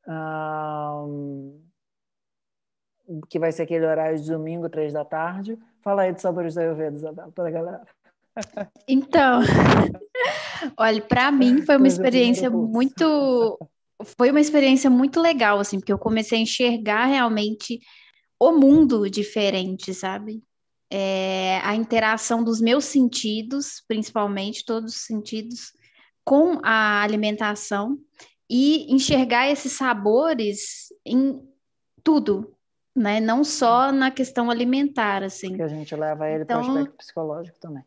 Um, que vai ser aquele horário de domingo, três da tarde. Fala aí dos sabores da Ayurveda, Isabela, para a galera. Então, olha, para mim foi uma experiência muito foi uma experiência muito legal assim, porque eu comecei a enxergar realmente o mundo diferente, sabe? É, a interação dos meus sentidos, principalmente todos os sentidos, com a alimentação e enxergar esses sabores em tudo, né? Não só na questão alimentar, assim. Que a gente leva ele então, para o aspecto psicológico também.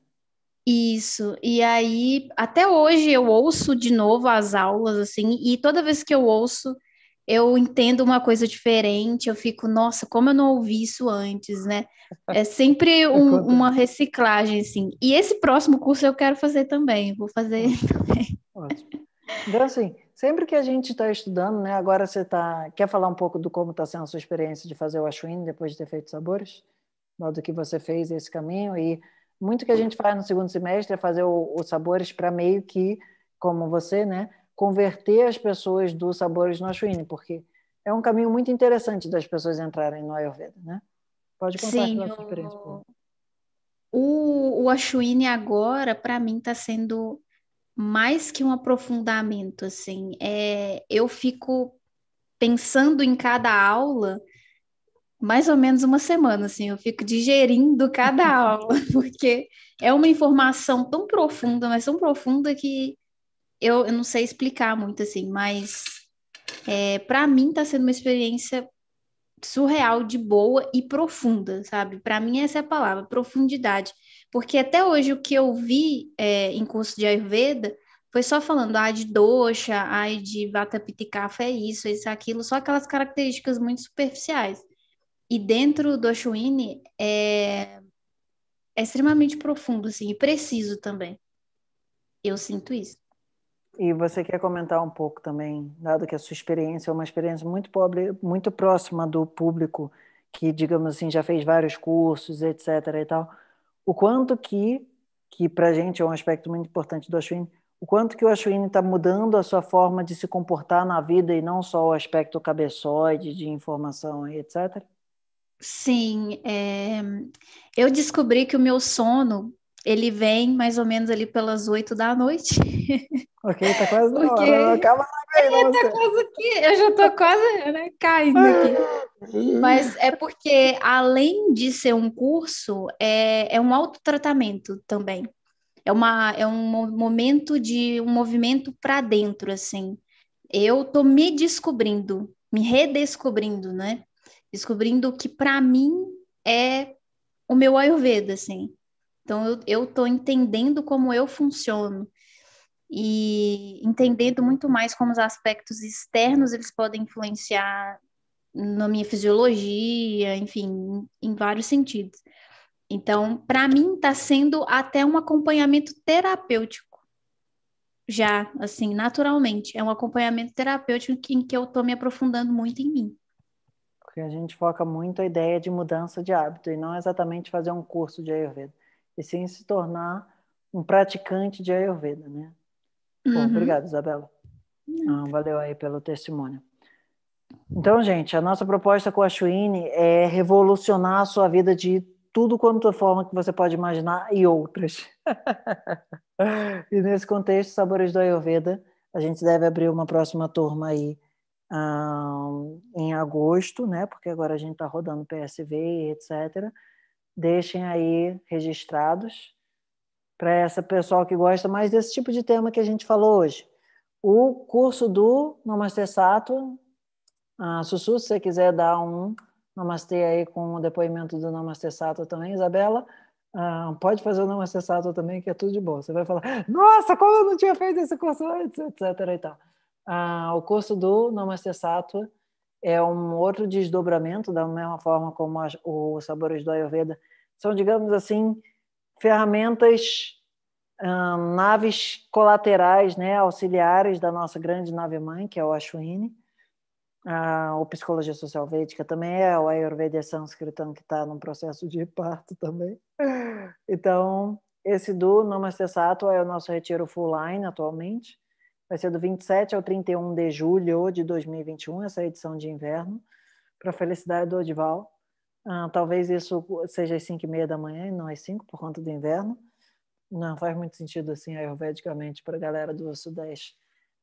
Isso. E aí, até hoje eu ouço de novo as aulas, assim, e toda vez que eu ouço, eu entendo uma coisa diferente, eu fico, nossa, como eu não ouvi isso antes, né? É sempre é um, uma reciclagem, assim. E esse próximo curso eu quero fazer também, vou fazer também. Ótimo. Então, assim, Sempre que a gente está estudando, né? Agora você tá quer falar um pouco do como está sendo a sua experiência de fazer o Ashwin depois de ter feito sabores, do que você fez esse caminho e muito que a gente faz no segundo semestre é fazer os sabores para meio que como você, né? Converter as pessoas do sabores no Ashwin, porque é um caminho muito interessante das pessoas entrarem no Ayurveda, né? Pode contar a sua experiência. O, o Ashwini agora, para mim, está sendo mais que um aprofundamento, assim, é, eu fico pensando em cada aula mais ou menos uma semana, assim, eu fico digerindo cada aula, porque é uma informação tão profunda, mas tão profunda que eu, eu não sei explicar muito, assim, mas é, para mim está sendo uma experiência surreal de boa e profunda, sabe? Para mim essa é a palavra, profundidade. Porque até hoje o que eu vi é, em curso de Ayurveda foi só falando ai ah, de doxa, ai ah, de vata pitikafa é isso, isso, aquilo, só aquelas características muito superficiais. E dentro do Ashwini é, é extremamente profundo, assim, e preciso também. Eu sinto isso. E você quer comentar um pouco também, dado que a sua experiência é uma experiência muito pobre, muito próxima do público que, digamos assim, já fez vários cursos, etc. e tal o quanto que, que para a gente é um aspecto muito importante do Ashwin, o quanto que o Ashwin está mudando a sua forma de se comportar na vida e não só o aspecto cabeçóide de informação e etc? Sim, é... eu descobri que o meu sono ele vem mais ou menos ali pelas oito da noite. Ok, tá quase na Porque... hora. Calma eu já tô quase aqui, eu já tô quase né, caindo aqui. Ah, Mas é porque, além de ser um curso, é, é um autotratamento também. É, uma, é um momento de um movimento para dentro, assim. Eu tô me descobrindo, me redescobrindo, né? Descobrindo que para mim é o meu Ayurveda, assim. Então, eu, eu tô entendendo como eu funciono e entendendo muito mais como os aspectos externos eles podem influenciar na minha fisiologia, enfim, em vários sentidos. Então, para mim, está sendo até um acompanhamento terapêutico, já, assim, naturalmente. É um acompanhamento terapêutico em que eu estou me aprofundando muito em mim. Porque a gente foca muito a ideia de mudança de hábito e não exatamente fazer um curso de Ayurveda, e sim se tornar um praticante de Ayurveda, né? Bom, uhum. obrigada, Isabela. Ah, valeu aí pelo testemunho. Então, gente, a nossa proposta com a Chuine é revolucionar a sua vida de tudo quanto é forma que você pode imaginar e outras. e nesse contexto, Sabores do Ayurveda, a gente deve abrir uma próxima turma aí um, em agosto, né? Porque agora a gente está rodando PSV, etc. Deixem aí registrados para essa pessoal que gosta mais desse tipo de tema que a gente falou hoje. O curso do Namaste Sattva, ah, Sussu, se você quiser dar um Namastê aí com o depoimento do Namastê Sattva também, Isabela, ah, pode fazer o Namastê Sattva também, que é tudo de bom. Você vai falar, nossa, como eu não tinha feito esse curso antes, etc. E tal. Ah, o curso do Namastê Sattva é um outro desdobramento, da mesma forma como as, o Sabores do Ayurveda. São, digamos assim, ferramentas, naves colaterais, né, auxiliares da nossa grande nave mãe, que é o Ashwini. A, o Psicologia Social Védica também é, o Ayurveda Sanskritam, que está num processo de parto também. Então, esse do Namaste Sattva é o nosso retiro full line atualmente. Vai ser do 27 ao 31 de julho de 2021, essa é edição de inverno, para a felicidade do Odival. Ah, talvez isso seja às 5 e meia da manhã e não às 5, por conta do inverno. Não faz muito sentido, assim, ayurvedicamente, para a galera do Sudeste.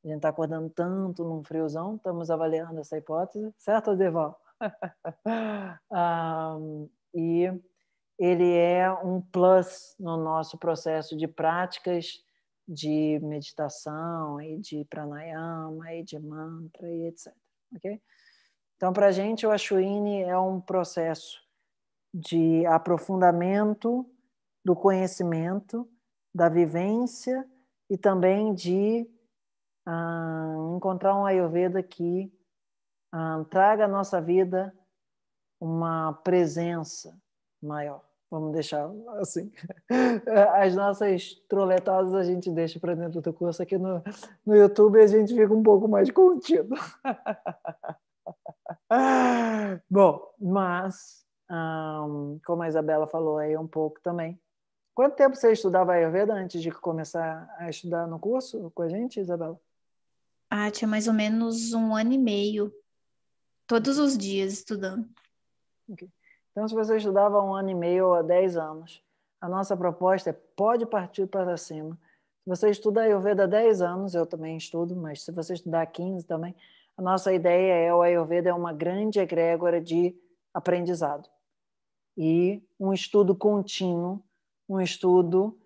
A gente está acordando tanto num friozão, estamos avaliando essa hipótese, certo, Deval? ah, e ele é um plus no nosso processo de práticas de meditação e de pranayama e de mantra e etc. Okay? Então, para a gente, o Ashwini é um processo de aprofundamento do conhecimento, da vivência e também de ah, encontrar um Ayurveda que ah, traga à nossa vida uma presença maior. Vamos deixar assim. As nossas troletadas a gente deixa para dentro do curso. Aqui no, no YouTube a gente fica um pouco mais contido. Ah, bom, mas, um, como a Isabela falou aí um pouco também, quanto tempo você estudava Ayurveda antes de começar a estudar no curso com a gente, Isabela? Ah, tinha mais ou menos um ano e meio, todos os dias estudando. Então, se você estudava um ano e meio ou há anos, a nossa proposta é pode partir para cima. Se você estuda Ayurveda há dez anos, eu também estudo, mas se você estudar 15 também, a nossa ideia é o Ayurveda é uma grande egrégora de aprendizado e um estudo contínuo, um estudo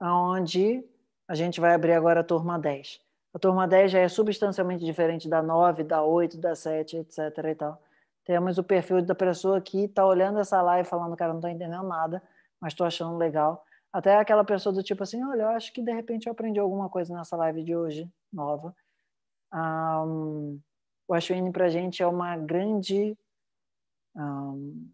onde a gente vai abrir agora a turma 10. A turma 10 já é substancialmente diferente da 9, da 8, da 7, etc. E tal. Temos o perfil da pessoa que está olhando essa live falando, cara, não estou entendendo nada, mas estou achando legal. Até aquela pessoa do tipo assim, olha, eu acho que de repente eu aprendi alguma coisa nessa live de hoje, nova. Um, o Ashwini para a gente é uma grande, um,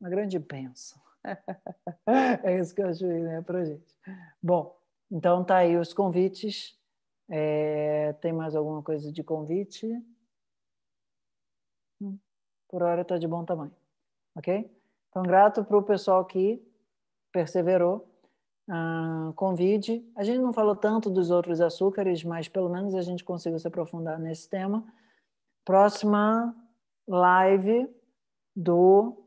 uma grande benção. é isso que o Ashwini é para a gente. Bom, então tá aí os convites. É, tem mais alguma coisa de convite? Hum, por hora está de bom tamanho, ok? Então, grato para o pessoal que perseverou ah, convide. A gente não falou tanto dos outros açúcares, mas pelo menos a gente conseguiu se aprofundar nesse tema. Próxima live do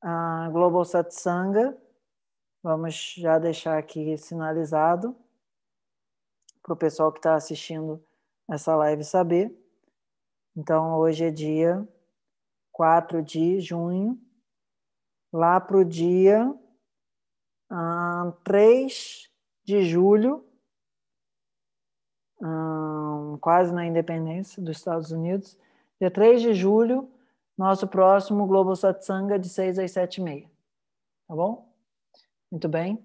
ah, Global Satsanga. Vamos já deixar aqui sinalizado para o pessoal que está assistindo essa live saber. Então, hoje é dia 4 de junho, lá para o dia um, ah, 3 de julho, um, ah, quase na independência dos Estados Unidos, dia 3 de julho, nosso próximo Globo Satsanga de 6 às 7 e meia. Tá bom? Muito bem.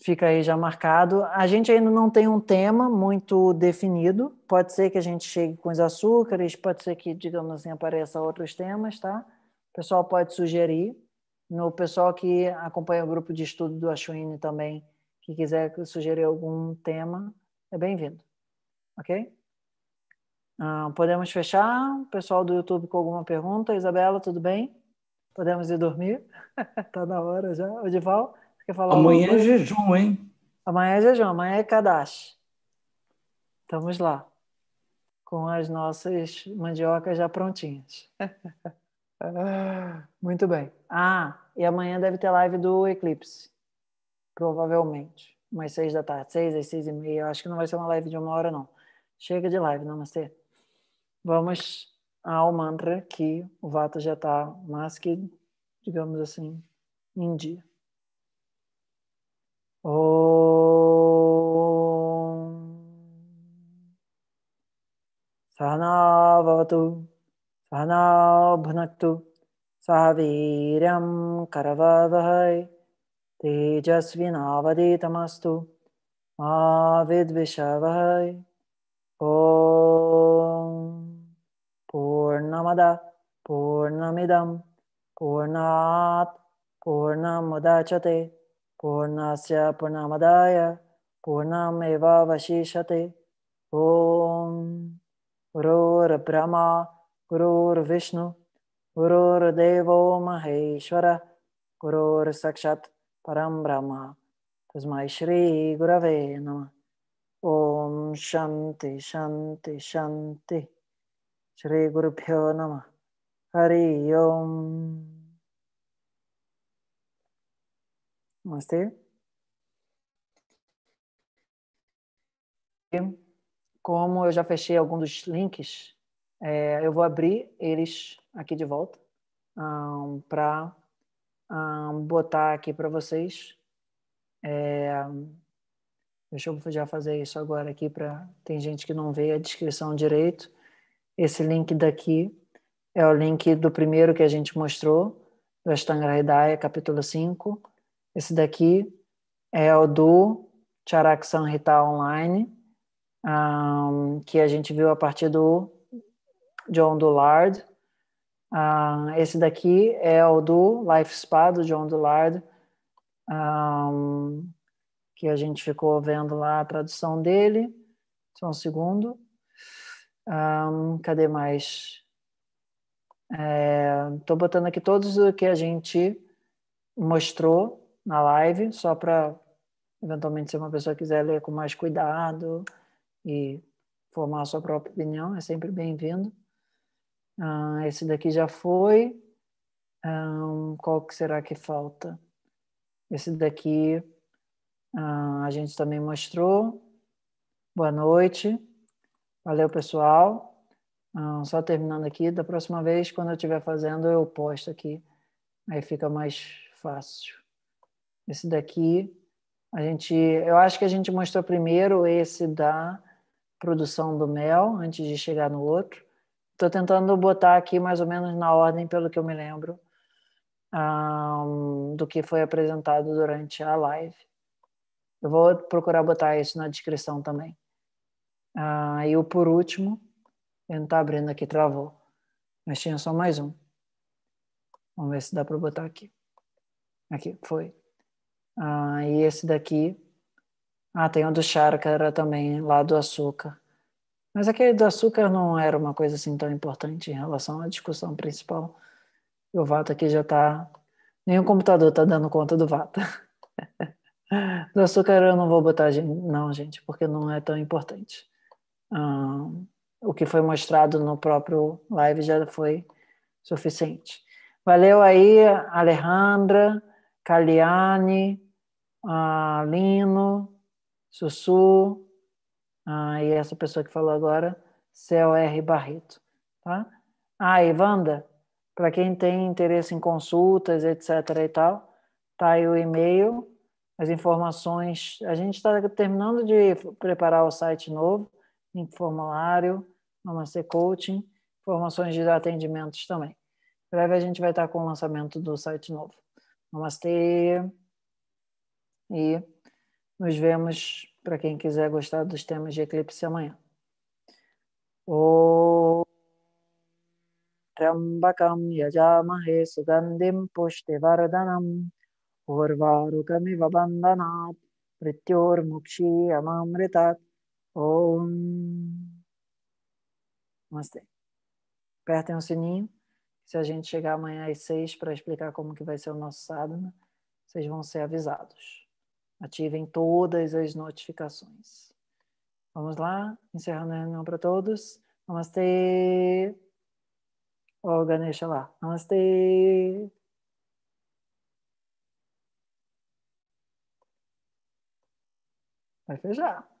Fica aí já marcado. A gente ainda não tem um tema muito definido. Pode ser que a gente chegue com os açúcares, pode ser que, digamos assim, apareça outros temas, tá? O pessoal pode sugerir no pessoal que acompanha o grupo de estudo do Ashwini também, que quiser sugerir algum tema, é bem-vindo. Ok? Ah, podemos fechar? O pessoal do YouTube com alguma pergunta? Isabela, tudo bem? Podemos ir dormir? tá na hora já. Odival, quer falar Amanhã é jejum, hein? Amanhã é jejum, amanhã é kadash. Estamos lá, com as nossas mandiocas já prontinhas. Muito bem. Ah, e amanhã deve ter live do Eclipse, provavelmente. Umas seis da tarde, seis às seis e meia. Eu acho que não vai ser uma live de uma hora, não. Chega de live, namastê. Vamos ao mantra que o Vata já está mais que, digamos assim, em dia. Om Sana Bhavatu Sana सावीर्यं करववहै तेजस्विनावदितमस्तु मा विद्विषवहै ॐ पूर्णमद पूर्णमिदं पूर्णात् पूर्णमुदचते पूर्णस्य पूर्णमदाय पूर्णमेवावशिषते ॐ गुरोर्ब्रह्मा गुरोर्विष्णु गुरोर्देवो महेश्वर गुरोर्साक्षात् परं ब्रह्म तस्मै श्रीगुरवे नमः ॐ शन्ति शन्ति शन्ति श्रीगुरुभ्यो नमः हरि ओम् नमस्ते Como eu já fechei algum dos links é, eu vou abrir eles aqui de volta um, para um, botar aqui para vocês. É, deixa eu já fazer isso agora aqui para tem gente que não vê a descrição direito. Esse link daqui é o link do primeiro que a gente mostrou, do Ashtanga capítulo 5. Esse daqui é o do Charak Sanhita Online, um, que a gente viu a partir do John Dullard. Uh, ah, esse daqui é o do Life Spa, do John Dullard, um, que a gente ficou vendo lá a tradução dele. Só um segundo. Um, cadê mais? Estou é, botando aqui todos o que a gente mostrou na live, só para eventualmente se uma pessoa quiser ler com mais cuidado e formar a sua própria opinião, é sempre bem-vindo. Ah, esse daqui já foi. Ah, qual que será que falta? Esse daqui ah, a gente também mostrou. Boa noite. Valeu, pessoal. Ah, só terminando aqui. Da próxima vez, quando eu estiver fazendo, eu posto aqui. Aí fica mais fácil. Esse daqui, a gente, eu acho que a gente mostrou primeiro esse da produção do mel, antes de chegar no outro. Estou tentando botar aqui mais ou menos na ordem, pelo que eu me lembro, um, do que foi apresentado durante a live. Eu vou procurar botar isso na descrição também. Uh, e o por último, ele não está abrindo aqui, travou. Mas tinha só mais um. Vamos ver se dá para botar aqui. Aqui, foi. Ah, e esse daqui. Ah, tem o do Charcara também, lá do açúcar. Mas aquele do açúcar não era uma coisa assim tão importante em relação à discussão principal. E o Vata aqui já está. Nem o computador está dando conta do Vata. do açúcar eu não vou botar, não, gente, porque não é tão importante. o que foi mostrado no próprio live já foi suficiente. Valeu aí, Alejandra, Caliane, ah, Lino, Sussu, ah, e essa pessoa que falou agora, Céu R. Barreto. Tá? Ah, Evanda, para quem tem interesse em consultas, etc. e tal, tá aí o e-mail, as informações. A gente está terminando de preparar o site novo, em formulário, Namastê Coaching, informações de atendimentos também. Em breve a gente vai estar com o lançamento do site novo. Namastê! E nos vemos para quem quiser gostar dos temas de eclipse amanhã. O Trambakam Yajamahe Sugandhim Pushtivardhanam Urvarukamiva Bandhanat Prityormukshi Amamritat Om Namastê. Apertem o sininho. Se a gente chegar amanhã às seis para explicar como que vai ser o nosso sábado, vocês vão ser avisados. Ativem todas as notificações. Vamos lá, encerrando a reunião para todos. Namastê. O Ganesha lá. Namastê. Vai fechar.